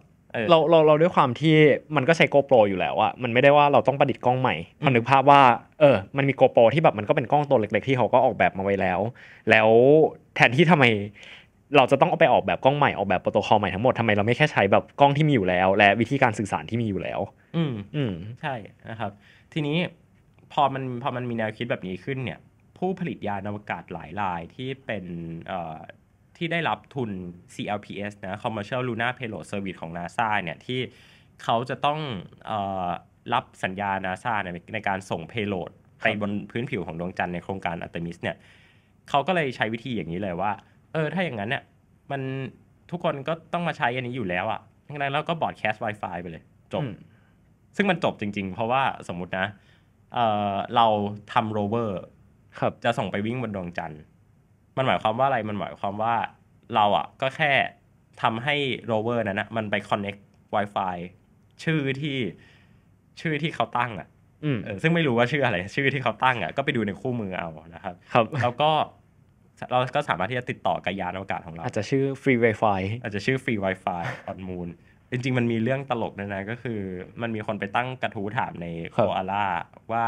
เราเราเราด้วยความที่มันก็ใช้ GoPro อยู่แล้วอะมันไม่ได้ว่าเราต้องประดิษฐ์กล้องใหม่ มันนึกภาพว่าเออ มันมี GoPro ที่แบบมันก็เป็นกล้องตัวเล็ก ๆ ที่เขาก็ออกแบบมาไว้แล้ว แล้วแทนที่ทำไมเราจะต้องเอาไปออกแบบกล้องใหม่ออกแบบโปรโตคอลใหม่ทั้งหมดทำไมเราไม่แค่ใช้แบบกล้องที่มีอยู่แล้ว และวิธีการสื่อสารที่มีอยู่แล้ว อืมอืมใช่นะครับ ทีนี้พอมันพอมันมีแนวคิดแบบนี้ขึ้นเนี่ยผู้ผลิตยานอวกาศหลายรายที่เป็นเอ่อที่ได้รับทุน CLPS นะ Commercial Lunar Payload Service ของ NASA เนี่ย ที่เขาจะต้องเอ่อรับสัญญา NASA ในในการส่ง payload ไปบนพื้นผิวของดวงจันทร์ในโครงการอัตมิสเนี่ย เขาก็เลยใช้วิธีอย่างนี้เลยว่าเออ ถ้าอย่างนั้นเนี่ย มันทุกคนก็ต้องมาใช้อันนี้อยู่แล้วอะ่ะทังนั้นล้วก็บอร์ดแคสต์ Wi-Fi ไปเลย จบ ซึ่งมันจบจริงๆ เพราะว่าสมมตินะ เออเราทำโรเวอร์จะส่งไปวิ่งบนดวงจันทร์มันหมายความว่าอะไรมันหมายความว่าเราอะ่ะก็แค่ทำให้โรเวอร์นั้นนะมันไปคอนเน็ก Wi-Fi ชื่อที่ ชื่อที่เขาตั้งอะ่ะซึ่งไม่รู้ว่าชื่ออะไร ชื่อที่เขาตั้งอะ่ะก็ไปดูในคู่มือเอานะครับรบแล้วก็เราก็สามารถที่จะติดต่อกับยานอวกาศของเรา อาจจะชื่อ free wifi อาจจะชื่อ free wifi on moon จริง ๆ มันมีเรื่องตลกนะนะก็คือมันมีคนไปตั้งกระทู้ถามในโคอาล่าว่า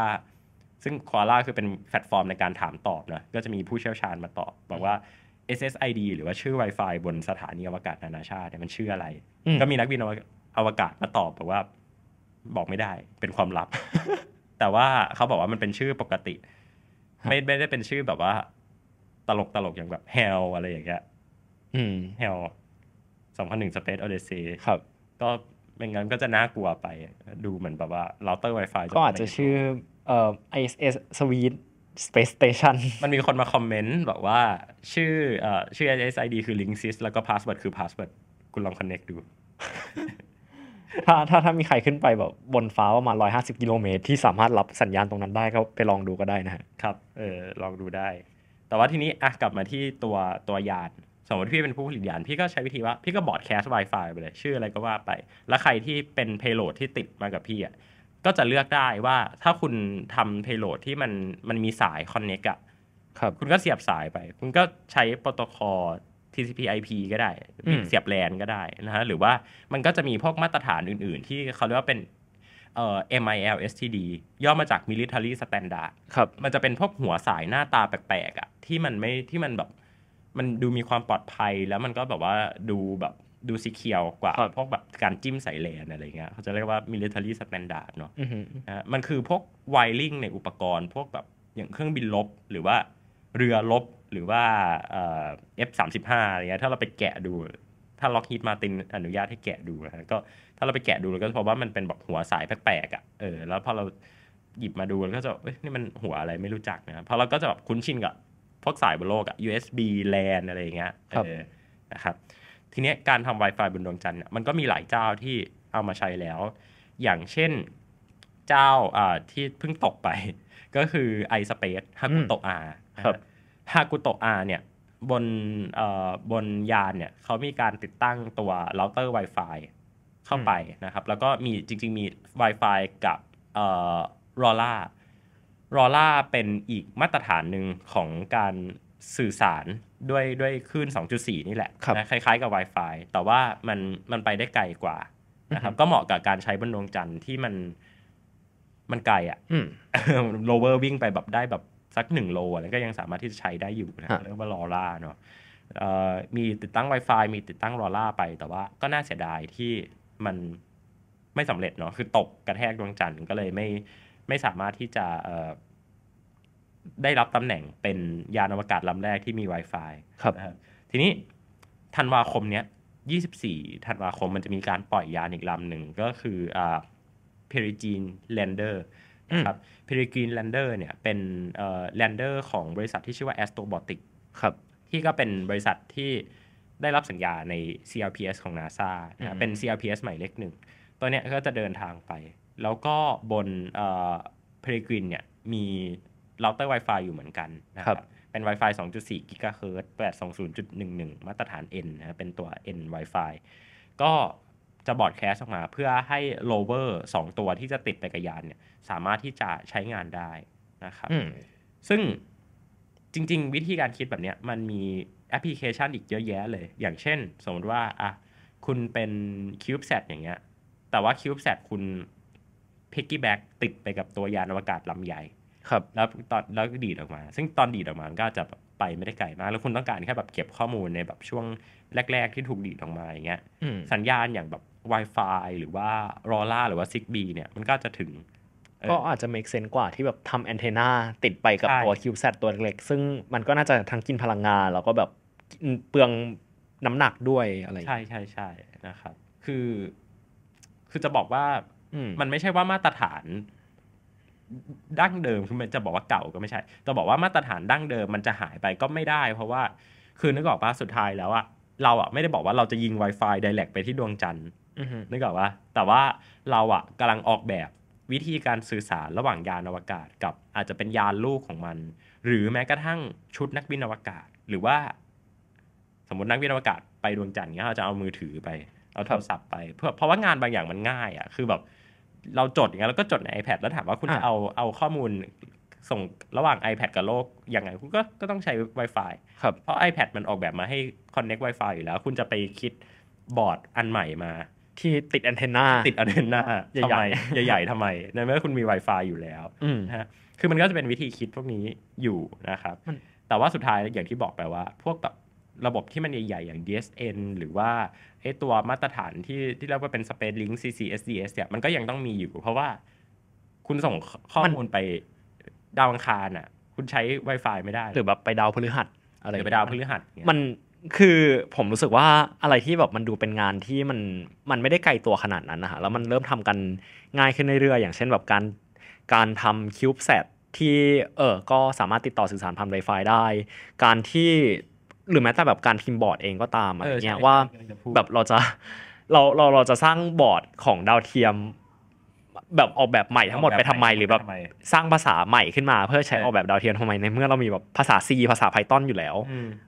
ซึ่งโคอาล่าคือเป็นแพลตฟอร์มในการถามตอบนะก็จะมีผู้เชี่ยวชาญมาตอบ บอกว่า SSID หรือว่าชื่อ Wi-Fi บนสถานีอวกาศนานาชาติมันชื่ออะไร ก็มีนักบินอวกาศมาตอบบอกว่า บอกไม่ได้เป็นความลับ แต่ว่าเขาบอกว่ามันเป็นชื่อปกติไม่ไม่ได้เป็นชื่อแบบว่าตลกตลกอย่างแบบเฮลอะไรอย่างเงี้ยอืมเฮลสองพันหนึ่งสเปซอเดซีครับ ก็ไม่งั้นก็จะน่ากลัวไปดูเหมือนแบบว่า เราเตอร์ Wi-Fi ก็อาจจะชื่อเอ่อ ISS s u e t e Space Station มันมีคนมาคอมเมนต์ บอกว่า ชื่อเอ่อชื่อ ISID คือ Link Sys แล้วก็ Password คือ Password คุณลอง Connect ดู ถ้าถ้าถ้ามีใครขึ้นไปแบบบนฟ้าประมาณ150 กิโลเมตร ที่สามารถรับสัญญาณตรงนั้นได้ก็ไปลองดูก็ได้นะะครับ เออ ลองดูได้แต่ว่าทีนี้อ่ะกลับมาที่ตัวตัวยานสมมติพี่เป็นผู้ผลิตยานพี่ก็ใช้วิธีว่าพี่ก็บอร์ดแคส์ Wi-Fi ไปเลย ชื่ออะไรก็ว่าไป แล้วใครที่เป็นเพย์โหลดที่ติดมากับพี่อ่ะก็จะเลือกได้ว่าถ้าคุณทำเพย์โหลดที่มันมันมีสายคอนเน็กอะครับ คุณก็เสียบสายไป คุณก็ใช้โปรโตคอล TCP/IP ก็ได้ เสียบแลนก็ได้นะฮะหรือว่ามันก็จะมีพวกมาตรฐานอื่น ๆ ที่เขาเรียกว่าเป็นเอ่อ MILSTD ย่อมาจาก Military Standard ครับ มันจะเป็นพวกหัวสายหน้าตาแปลกๆอะ่ะ ที่มันไม่ที่มันแบบมันดูมีความปลอดภัยแล้วมันก็แบบว่าดูแบบดูสีเขียวกว่า พวกแบบการจิ้มใส่เลนอะไรเงี้ยเขาจะเรียกว่า military standard เนาะนะมันคือพวกไวริงในอุปกรณ์ พวกแบบอย่างเครื่องบินลบหรือว่าเรือลบ หรือว่าเอฟสามสิบห้าอะไรเงี้ยถ้าเราไปแกะดู ถ้าล็อกฮิตมาตินอนุญาตให้แกะดูนะก็ถ้าเราไปแกะดูเราก็จะพบว่ามันเป็นแบบหัวสายแปลกๆอ่ะเออ แล้วพอเราหยิบมาดูก็จะเอ้ย นี่มันหัวอะไรไม่รู้จักนะเพราะเราก็จะแบบคุ้นชินกับพวกสายบนโลกอะ USB LAN อะไรอย่างเงี้ยนะครับ ทีนี้การทำ Wi-Fi บนดวงจันทร์มันก็มีหลายเจ้าที่เอามาใช้แล้ว อย่างเช่นเจ้าที่เพิ่งตกไปก็คือ iSpace ฮากุโตอาครับ ฮากุโตอาเนี่ยบนบนยานเนี่ยเขามีการติดตั้งตัวเราเตอร์ Wi-Fi เข้าไปนะครับ แล้วก็มีจริงๆมี Wi-Fi กับเอ่อรอล่ารอล่าเป็นอีกมาตรฐานหนึ่งของการสื่อสารด้วยด้วยคลื่น 2.4 นี่แหละนะคล้ายๆกับ Wi-Fi แต่ว่ามันมันไปได้ไกลกว่านะครับ ก็เหมาะกับการใช้บนดวงจันทร์ที่มันมันไกล อ่ะโรเวอร์วิ่งไปแบบได้แบบสักหนึ่งโลอะไรก็ยังสามารถที่จะใช้ได้อยู่นะเรียกว่ารอร่าเนาะมีติดตั้ง Wi-Fi มีติดตั้งรอล่าไป แต่ว่าก็น่าเสียดายที่มันไม่สำเร็จเนาะ คือตกกระแทกดวงจันทร์ก็เลยไม่ไม่สามารถที่จะได้รับตำแหน่งเป็นยานอวกาศลำแรกที่มี Wi-Fi ครับ ทีนี้ธันวาคมเนี้ย24ธันวาคมมันจะมีการปล่อยยานอีกลำหนึ่งก็คืออเพริจีนแลนเดอร์ครับเพริจีนแลนเดอร์เนี่ยเป็นแลนเดอร์ของบริษัทที่ชื่อว่า Astrobotic ครับ ที่ก็เป็นบริษัทที่ได้รับสัญญาใน CRPS ของ NASA นะเป็น CRPS ใหม่เล็กหนึ่ง ตัวเนี้ยก็จะเดินทางไป แล้วก็บนเอ่อเพลกรินเนี่ยมีเราเตอร์ Wi-Fi อยู่เหมือนกันนะครับเป็น Wi-Fi 2.4 GHz 820.11 มาตรฐาน N นะเป็นตัว N Wi-Fi ก็จะบอดแคสออกมาเพื่อให้โลเวอร์สองตัวที่จะติดไปกับยานเนี่ยสามารถที่จะใช้งานได้นะครับซึ่งจริง ๆ วิธีการคิดแบบเนี้ยมันมีแอปพลิเคชันอีกเยอะแยะเลย อย่างเช่น สมมติว่าอ่ะคุณเป็น CubeSat อย่างเงี้ย แต่ว่า CubeSat คุณ Piggyback ติดไปกับตัวยานอวกาศลำใหญ่ ครับ แล้วตอนแล้วดีดออกมา ซึ่งตอนดีดออกมาก็จะไปไม่ได้ไกลมาก แล้วคุณต้องการแค่แบบเก็บข้อมูลในแบบช่วงแรกๆที่ถูกดีดออกมาอย่างเงี้ย สัญญาณอย่างแบบ Wi-Fi หรือว่า r o l a หรือว่า Zigbee เนี่ย มันก็จะถึงก็อาจจะ make sense กว่าที่แบบทำแอนเทนาติดไปกับตัวิ s a t ตัวเล็ก ซึ่งมันก็น่าจะทั้งกินพลังงาน แล้วก็แบบเปลืองน้ำหนักด้วยอะไรใช่ใช่ใช่นะครับ คือ คือจะบอกว่ามันไม่ใช่ว่ามาตรฐาน ดั้งเดิมคือมันจะบอกว่าเก่าก็ไม่ใช่จะบอกว่ามาตรฐานดั้งเดิมมันจะหายไปก็ไม่ได้เพราะว่า คือนึกออกปะสุดท้ายแล้วอะเราอะไม่ได้บอกว่าเราจะยิง Wi-Fi ไดเรกไปที่ดวงจันทร์นึกออกปะแต่ว่าเราอะกำลังออกแบบวิธีการสื่อสารระหว่างยานอวกาศ กับอาจจะเป็นยานลูกของมัน หรือแม้กระทั่งชุดนักบินอวกาศ หรือว่า สมมตินักบินอวกาศไปดวงจันทร์เขี้ยเราจะเอามือถือไปเอาโทรศัพท์ไป เพื่อเพราะว่างานบางอย่างมันง่าย อ่ะ คือแบบเราจดอย่างเงี้ยแล้วก็จดใน iPad แล้วถามว่าคุณจะเอาเอาข้อมูลส่งระหว่าง iPad กับโลกยังไงคุณก็ก็ต้องใช้ Wi-Fi ครับเพราะ iPad มันออกแบบมาให้ Connect Wi-Fi อยู่แล้ว คุณจะไปคิดบอร์ดอันใหม่มาที่ติดแอนเทนนาติดแอนเทนนาใหญ่ใหญ่ ๆทำไม ในเมื่อคุณมี Wi-Fi อยู่แล้วนะฮะคือมันก็จะเป็นวิธีคิดพวกนี้อยู่นะครับ แต่ว่าสุดท้ายอย่างที่บอกไปว่า พวกแบบระบบที่มันใหญ่ๆอย่าง DSN หรือว่าไอตัวมาตรฐานที่ที่เรียกว่าเป็น Space Link CCSDS เนี่ยมันก็ยังต้องมีอยู่ เพราะว่าคุณส่งข้อมูลไปดาวอังคารอ่ะ คุณใช้ Wi-Fi ไม่ได้หรือแบบไปดาวพฤหัส อะไรไปดาวพฤหัสมันคือผมรู้สึกว่าอะไรที่แบบมันดูเป็นงานที่มันมันไม่ได้ไกลตัวขนาดนั้นนะฮะแล้วมันเริ่มทำกันง่ายขึ้นเรื่อยๆอย่างเช่นแบบการ การทำคิวบ์แซดที่เออก็สามารถติดต่อสื่อสารผ่านไวไฟได้ การที่หรือแม้แต่แบบการพิมพ์บอร์ดเองก็ตามอะไรเงี้ยว่าแบบเราจะเราเราเราจะสร้างบอร์ดของดาวเทียมแบบออกแบบใหม่ทั้งหมดไปทำไมหรือแบบสร้างภาษาใหม่ขึ้นมาเพื่อใช้ออกแบบดาวเทียมทำไมในเมื่อเรามีแบบภาษา C ภาษา Python อยู่แล้ว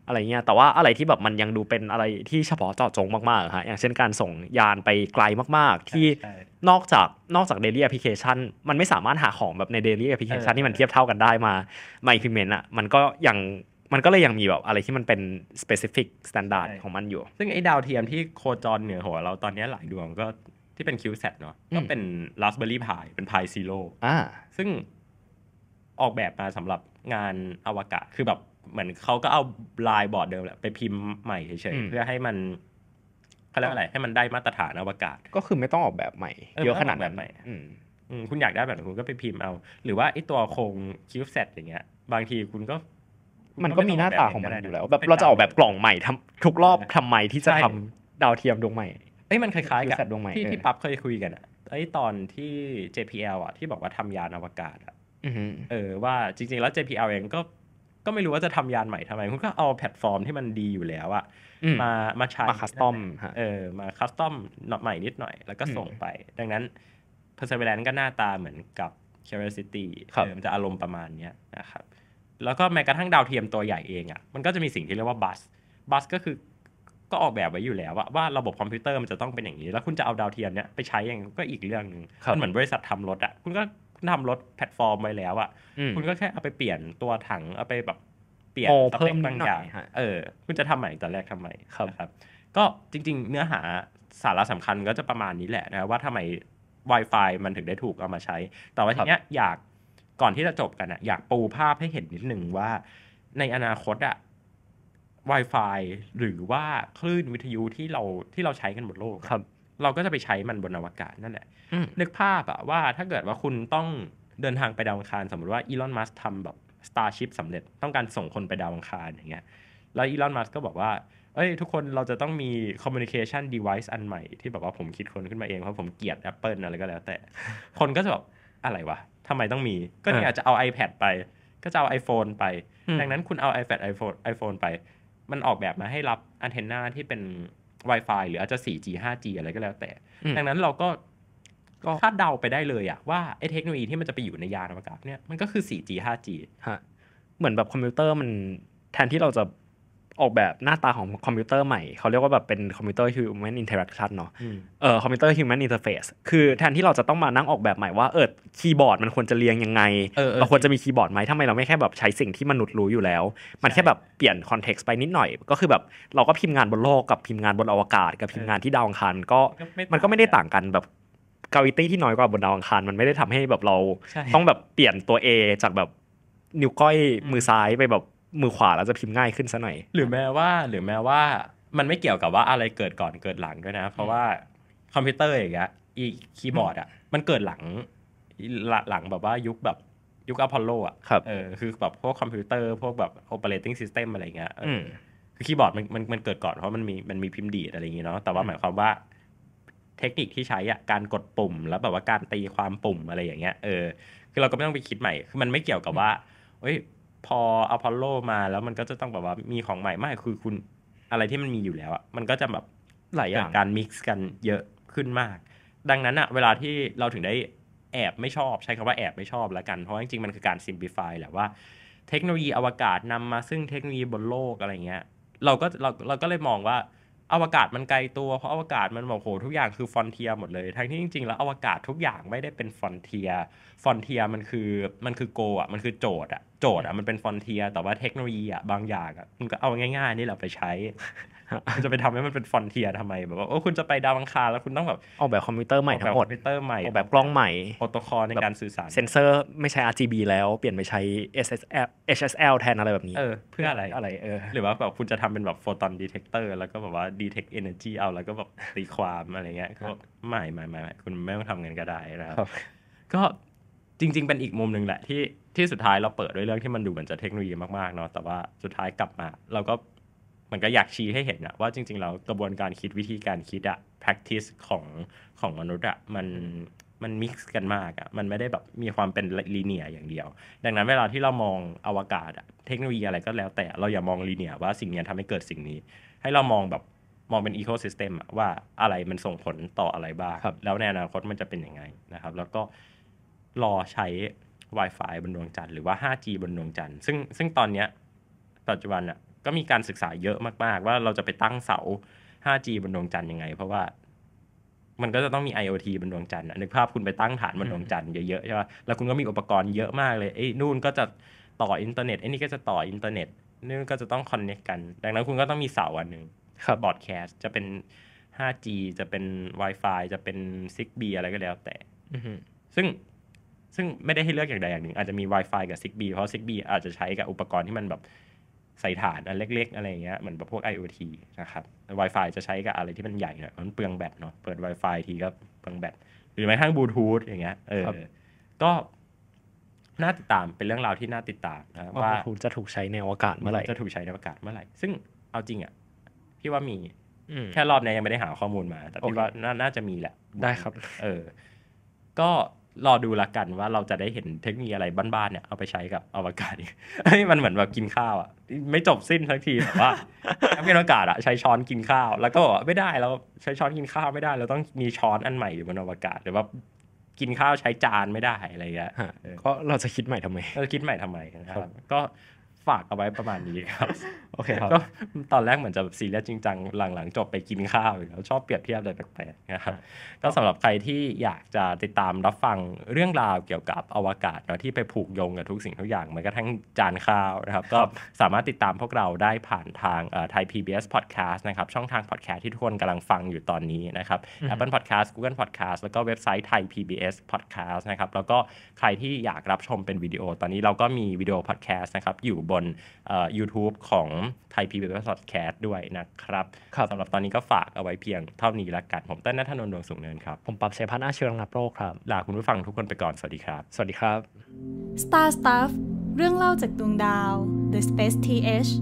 อะไรเงี้ยแต่ว่าอะไรที่แบบมันยังดูเป็นอะไรที่เฉพาะเจาะจงมากๆฮะอย่างเช่นการส่งยานไปไกลมากๆ ที่นอกจากนอกจาก daily application มันไม่สามารถหาของแบบใน daily application ที่มันเทียบเท่ากันได้มามา implement อ่ะมันก็ยังมันก็เลยยังมีแบบอะไรที่มันเป็น specific standard ของมันอยู่ ซึ่งไอ้ดาวเทียมที่โคจรเหนือหัวเราตอนนี้หลายดวงก็ที่เป็น q วเซเนาะก็เป็นลเบอร์รี่พายเป็นพายซีโอ่า ซึ่งออกแบบมาสำหรับงานอวกาศ คือแบบ เหมือนเขาก็เอาลายบอร์ดเดิมแหละ ไปพิมพ์ใหม่เฉยๆเพื่อให้มันเขาเรียกอะไรให้มันได้มาตรฐานอวกาศ ก็คือไม่ต้องออกแบบใหม่ เยอะขนาดแบบใหม่คุณอยากได้แบบคุณก็ไปพิมพ์เอา หรือว่าไอตัวโครงคิวเซตอย่างเงี้ย บางทีคุณก็ มันก็มีหน้าตาของมันอยู่แล้ว แบบ เราจะออกแบบกล่องใหม่ ทำทุกรอบทำไมที่จะทำดาวเทียมดวงใหม่เอ้ยมันคล้ายๆกับที่ที่ปั๊บเคยคุยกันอะไอ้ตอนที่ JPL อ่ะที่บอกว่าทำยานอวกาศอ่ะเออว่าจริงๆแล้ว JPL เองก็ก็ไม่รู้ว่าจะทำยานใหม่ทำไมคุณก็เอาแพลตฟอร์มที่มันดีอยู่แล้วอะมามาใช้มาคัสตอมเออมาคัสตอม หน่อยใหม่นิดหน่อย แล้วก็ส่งไป ดังนั้น Perseverance ก็หน้าตาเหมือนกับ Curiosity ครับมันจะอารมณ์ประมาณเนี้ยนะครับแล้วก็แม้กระทั่งดาวเทียมตัวใหญ่เองอะ่ะมันก็จะมีสิ่งที่เรียกว่าบัสบัสก็คือก็ออกแบบไว้อยู่แล้วว่าว่าระบบคอมพิวเตอร์มันจะต้องเป็นอย่างนี้แล้ว คุณจะเอาดาวเทียมเนี้ยไปใช้ยังก็อีกเรื่องหนึ่งมันเหมือนบริษัททำรถอ่ะคุณก็ทำรถแพลตฟอร์มไว้แล้วอ่ะคุณก็แค่เอาไปเปลี่ยนตัวถังเอาไปแบบเปลี่ยนสเปคบางอย่างเออ คุณจะทำใหม่ตอนแรกทำไมครับ ก็จริงๆเนื้อหาสาระสำคัญก็จะประมาณนี้แหละนะ ว่าทำไม Wi-Fi มันถึงได้ถูกเอามาใช้แต่ว่าทีเนี้ย อยากก่อนที่จะจบกันอะอยากปูภาพให้เห็นนิดนึงว่า ในอนาคตอะ Wi-Fi หรือว่าคลื่นวิทยุที่เราที่เราใช้กันบนโลกครับ เราก็จะไปใช้มันบนอวกาศนั่นแหละ นึกภาพอะว่าถ้าเกิดว่าคุณต้องเดินทางไปดาวอังคารสมมติว่าอีลอนมัสทำแบบ Starship สำเร็จต้องการส่งคนไปดาวอังคารอย่างเงี้ย แล้วอีลอนมัสก็บอกว่า เอ้ย ทุกคนเราจะต้องมีคอมมิวนิเคชันเดเวิ์อันใหม่ที่แบบว่าผมคิดคนขึ้นมาเอง เพราะผมเกลียด Apple อะไรก็แล้ว แต่ คนก็จะแบบอะไรวะทำไมต้องมีก็เนี่ยจะเอา iPad ไป ก็จะเอา iPhone ไป ดังนั้นคุณเอา iPad iPhone iPhone ไปมันออกแบบมาให้รับอันเทนนาที่เป็น Wi-Fi หรืออาจจะ 4G 5G อะไรก็แล้วแต่ ดังนั้นเราก็ก็คาดเดาไปได้เลยอะว่าไอ้เทคโนโลยีที่มันจะไปอยู่ในยานอวกาศเนี่ยมันก็คือ 4G 5G ฮะ เหมือนแบบคอมพิวเตอร์มันแทนที่เราจะออกแบบหน้าตาของคอมพิวเตอร์ใหม่เขาเรียกว่าแบบเป็นคอมพิวเตอร์ฮนอินเทอร์แอคชั่นเนาะเอ่อคอมพิวเตอร์ฮิวแมนอินเทอร์เฟซคือแทนที่เราจะต้องมานั่งออกแบบใหม่ว่าเออคีย์บอร์ดมันควรจะเรียงยังไง เราควรจะมีคีย์บอร์ดไหมทำไมเราไม่แค่แบบใช้สิ่งที่มนุษย์รู้อยู่แล้ว มันแค่แบบเปลี่ยนคอนเท็กซ์ไปนิดหน่อย ก็คือแบบ เราก็พิมพ์งานบนโลกกับพิมพ์งานบนอวกาศ กับพิมพ์งานที่ดาวอังคารก็มันก็ไม่ได้ต่างกันแบบกราวิตี้ที่น้อยกว่าบนดาวอังคารมันไม่ได้ทำให้แบบเรา ต้องแบบเปลี่ยนตัว A จากแบบนิ้วก้อยมือซ้ายไปแบบมือขวาเราจะพิมพ์ง่ายขึ้นซะหน่อยหรือแม้ว่า หรือแม้ว่า มันไม่เกี่ยวกับว่าอะไรเกิดก่อนเกิดหลังด้วยนะ เพราะว่าคอมพิวเตอร์อย่างเงี้ยอีคีย์บอร์ดอ่ะมันเกิดหลัง หลังแบบว่ายุคแบบยุคอพอลโลอ่ะเออคือแบบพวกคอมพิวเตอร์พวกแบบโอเปอเรติ้งซิสเต็มอะไรเงี้ยคือคีย์บอร์ดมันมันมันเกิดก่อนเพราะมันมีมันมีพิมพ์ดีดอะไรอย่างเงี้เนาะแต่ว่าหมายความว่า เทคนิคที่ใช้อ่ะการกดปุ่ม แล้วแบบว่าการตีความปุ่มอะไรอย่างเงี้ยเออ คือเราก็ไม่ต้องไปคิดใหม่คือมันไม่เกี่ยวกับว่าเอ้ยพออพอลโลมาแล้วมันก็จะต้องแบบว่ามีของใหม่ไม่คือคุณ อะไรที่มันมีอยู่แล้วอะมันก็จะแบบหลายอย่างการมิกซ์กันเยอะขึ้นมาก ดังนั้นอะเวลาที่เราถึงได้แอบไม่ชอบ ใช้คำว่าแอบไม่ชอบแล้วกัน เพราะจริงๆมันคือการซิมพลิฟายแหละว่าเทคโนโลยีอวกาศนำมาซึ่งเทคโนโลยีบนโลกอะไรเงี้ยเราก็เราเราก็เลยมองว่าอวกาศมันไกลตัว เพราะอวกาศมันบอกโหทุกอย่างคือฟอนเทียหมดเลย ทั้งที่จริงๆแล้วอวกาศทุกอย่างไม่ได้เป็นฟอนเทียฟอนเทียมันคือมันคือโกอ่ะมันคือโจทย์อ่ะโจทย์อ่ะมันเป็นฟอนเทียแต่ว่าเทคโนโลยีอ่ะบางอย่างอ่ะมันก็เอาง่ายๆนี่แหละไปใช้จะไปทำให้มันเป็นฟอนเทียทำไมแบบว่าโอ้คุณจะไปดาวังคารแล้วคุณต้องแบบออกแบบคอมพิวเตอร์ใหม่ทั้งหมดคอมพิวเตอร์ใหม่ออกแบบกล้องใหม่โปรโตคอลในการสื่อสารเซนเซอร์ไม่ใช้ RGB แล้วเปลี่ยนไปใช้ SSL HSL แทนอะไรแบบนี้เออเพื่ออะไรอะไรเออ หรือว่าแบบคุณจะทำเป็นแบบโฟตอนดีเทคเตอร์แล้วก็แบบว่าดีเทคเอเนอร์จีเอาแล้วก็แบบตีความอะไรเงี้ยก็หม่ใหม่ใหม่คุณไม่ต้องทำเงินก็ได้นะครับก็จริง ๆเป็นอีกมุมหนึ่งแหละ ที่ที่สุดท้ายเราเปิดด้วยเรื่องที่มันดูเหมือนจะเทคโนโลยีมากๆเนาะแต่ว่าสุดท้ายกลับมาเราก็มันก็อยากชี้ให้เห็นอะว่าจริงๆแล้วกระบวนการคิดวิธีการคิดอะ practice ของของมนุษย์อะมันมันมิกซ์กันมากอะมันไม่ได้แบบมีความเป็นลีเนียอย่างเดียว ดังนั้นเวลาที่เรามองอวกาศอะเทคโนโลยีอะไรก็แล้วแต่เราอย่ามองลีเนียว่าสิ่งนี้ทำให้เกิดสิ่งนี้ ให้เรามองแบบมองเป็นอีโคซิสเต็มว่าอะไรมันส่งผลต่ออะไรบ้าง แล้วในอนาคตมันจะเป็นยังไงนะครับ แล้วก็รอใช้ Wi-Fi บนดวงจันทร์หรือว่า 5G บนดวงจันทร์ซึ่งซึ่งตอนเนี้ยปัจจุบันอะก็มีการศึกษาเยอะมากๆ ว่าเราจะไปตั้งเสา 5G บนดวงจันทร์ยังไง เพราะว่ามันก็จะต้องมี IoT บนดวงจันทร์นึกภาพคุณไปตั้งฐานบนดวงจันทร์เยอะๆใช่ป่ะแล้วคุณก็มีอุปกรณ์เยอะมากเลยไอ้นู่นก็จะต่ออินเทอร์เน็ตไอ้นี่ก็จะต่ออินเทอร์เน็ตนี่ก็จะต้องคอนเนคกัน ดังนั้นคุณก็ต้องมีเสาอันหนึ่งคบอร์ดแคสจะเป็น 5G จะเป็น Wi-Fi จะเป็น 6B อะไรก็แล้ว แต่ซึ่งซึ่งไม่ได้ให้เลือกอย่างใดอย่างหนึ่งอาจจะมี Wi-Fi กับ 6B เพราะ 6B อาจจะใช้กับอุปกรณ์ที่มันแบบใส่ฐานอันเล็กๆอะไรเงี้ยเหมือนแบบพวก IoT นะครับ Wi-Fi จะใช้กับอะไรที่มันใหญ่หน่อยมันเปลืองแบตเนาะเปิด Wi-Fi ทีก็เปลืองแบตหรือแม้กระทั่งบลูทูธอย่างเงี้ยเออก็น่าติดตามเป็นเรื่องราวที่น่าติดตามนะว่าจะถูกใช้ในอวกาศ เมื่อไหร่จะถูกใช้ในอวกาศเมื่อไหร่ ซึ่งเอาจริงอ่ะพี่ว่ามีแค่รอบนี้ยังไม่ได้หาข้อมูลมา แต่พี่ว่าน่าจะมีแหละ ได้ครับ เออ ก็รอดูละกันว่าเราจะได้เห็นเทคนิคอะไรบ้านๆ เนี่ยเอาไปใช้กับอวกาศมันเหมือนแบบกินข้าวอ่ะไม่จบสิ้นทักทีแบบว่าอปกบินอวกาศอ่ะใช้ช้อนกินข้าว แล้วก็บอกไม่ได้เราใช้ช้อนกินข้าวไม่ได้เราต้องมีช้อนอันใหม่อยู่บนอวกาศหรือว่ากินข้าวใช้จานไม่ได้อะไรเงี้ยก็เราจะคิดใหม่ทำไมเราคิดใหม่ทำไมนะครับ ก็ฝากเอาไว้ประมาณนี้ครับ โอเคครับ ก็ตอนแรกเหมือนจะซีเรียสจริงจังหลังๆ จบไปกินข้าว แล้วชอบเปรียบเทียบอะไรแปลกๆนะครับก็สำหรับใครที่อยากจะติดตามรับฟังเรื่องราวเกี่ยวกับอวกาศเนาะที่ไปผูกโยงกับทุกสิ่งทุกอย่างเหมือนกระทั่งจานข้าวนะครับ ก็สามารถติดตามพวกเราได้ผ่านทางไทยพีบีเอสพอดแคสต์นะครับช่องทางพอดแคสต์ที่ทุกคนกำลังฟังอยู่ตอนนี้นะครับแอปปิลพอดแคสต์กูเกิลพอดแคสต์แล้วก็เว็บไซต์ไทยพีีบเอสพอดแคสต์นะครับแล้วก็ใครที่อยากรับชมเป็นวิดีโอตอนนี้เราก็มีวิดีโอพอดแคสต์นะครับอยู่บน YouTube ของไทยพีบีเอสพอดแคสต์ด้วยนะครับรบสำหรับตอนนี้ก็ฝากเอาไว้เพียงเท่านี้ละกันผมต้นนัทนนท์ดวงสุงเนินครับ ผมปั๊บเชพัฒน์อาเชีรังนับโรคครับลาคุณผู้ฟังทุกคนไปก่อน สวัสดีครับ สวัสดีครับ Star Stuff เรื่องเล่าจากดวงดาว The Space TH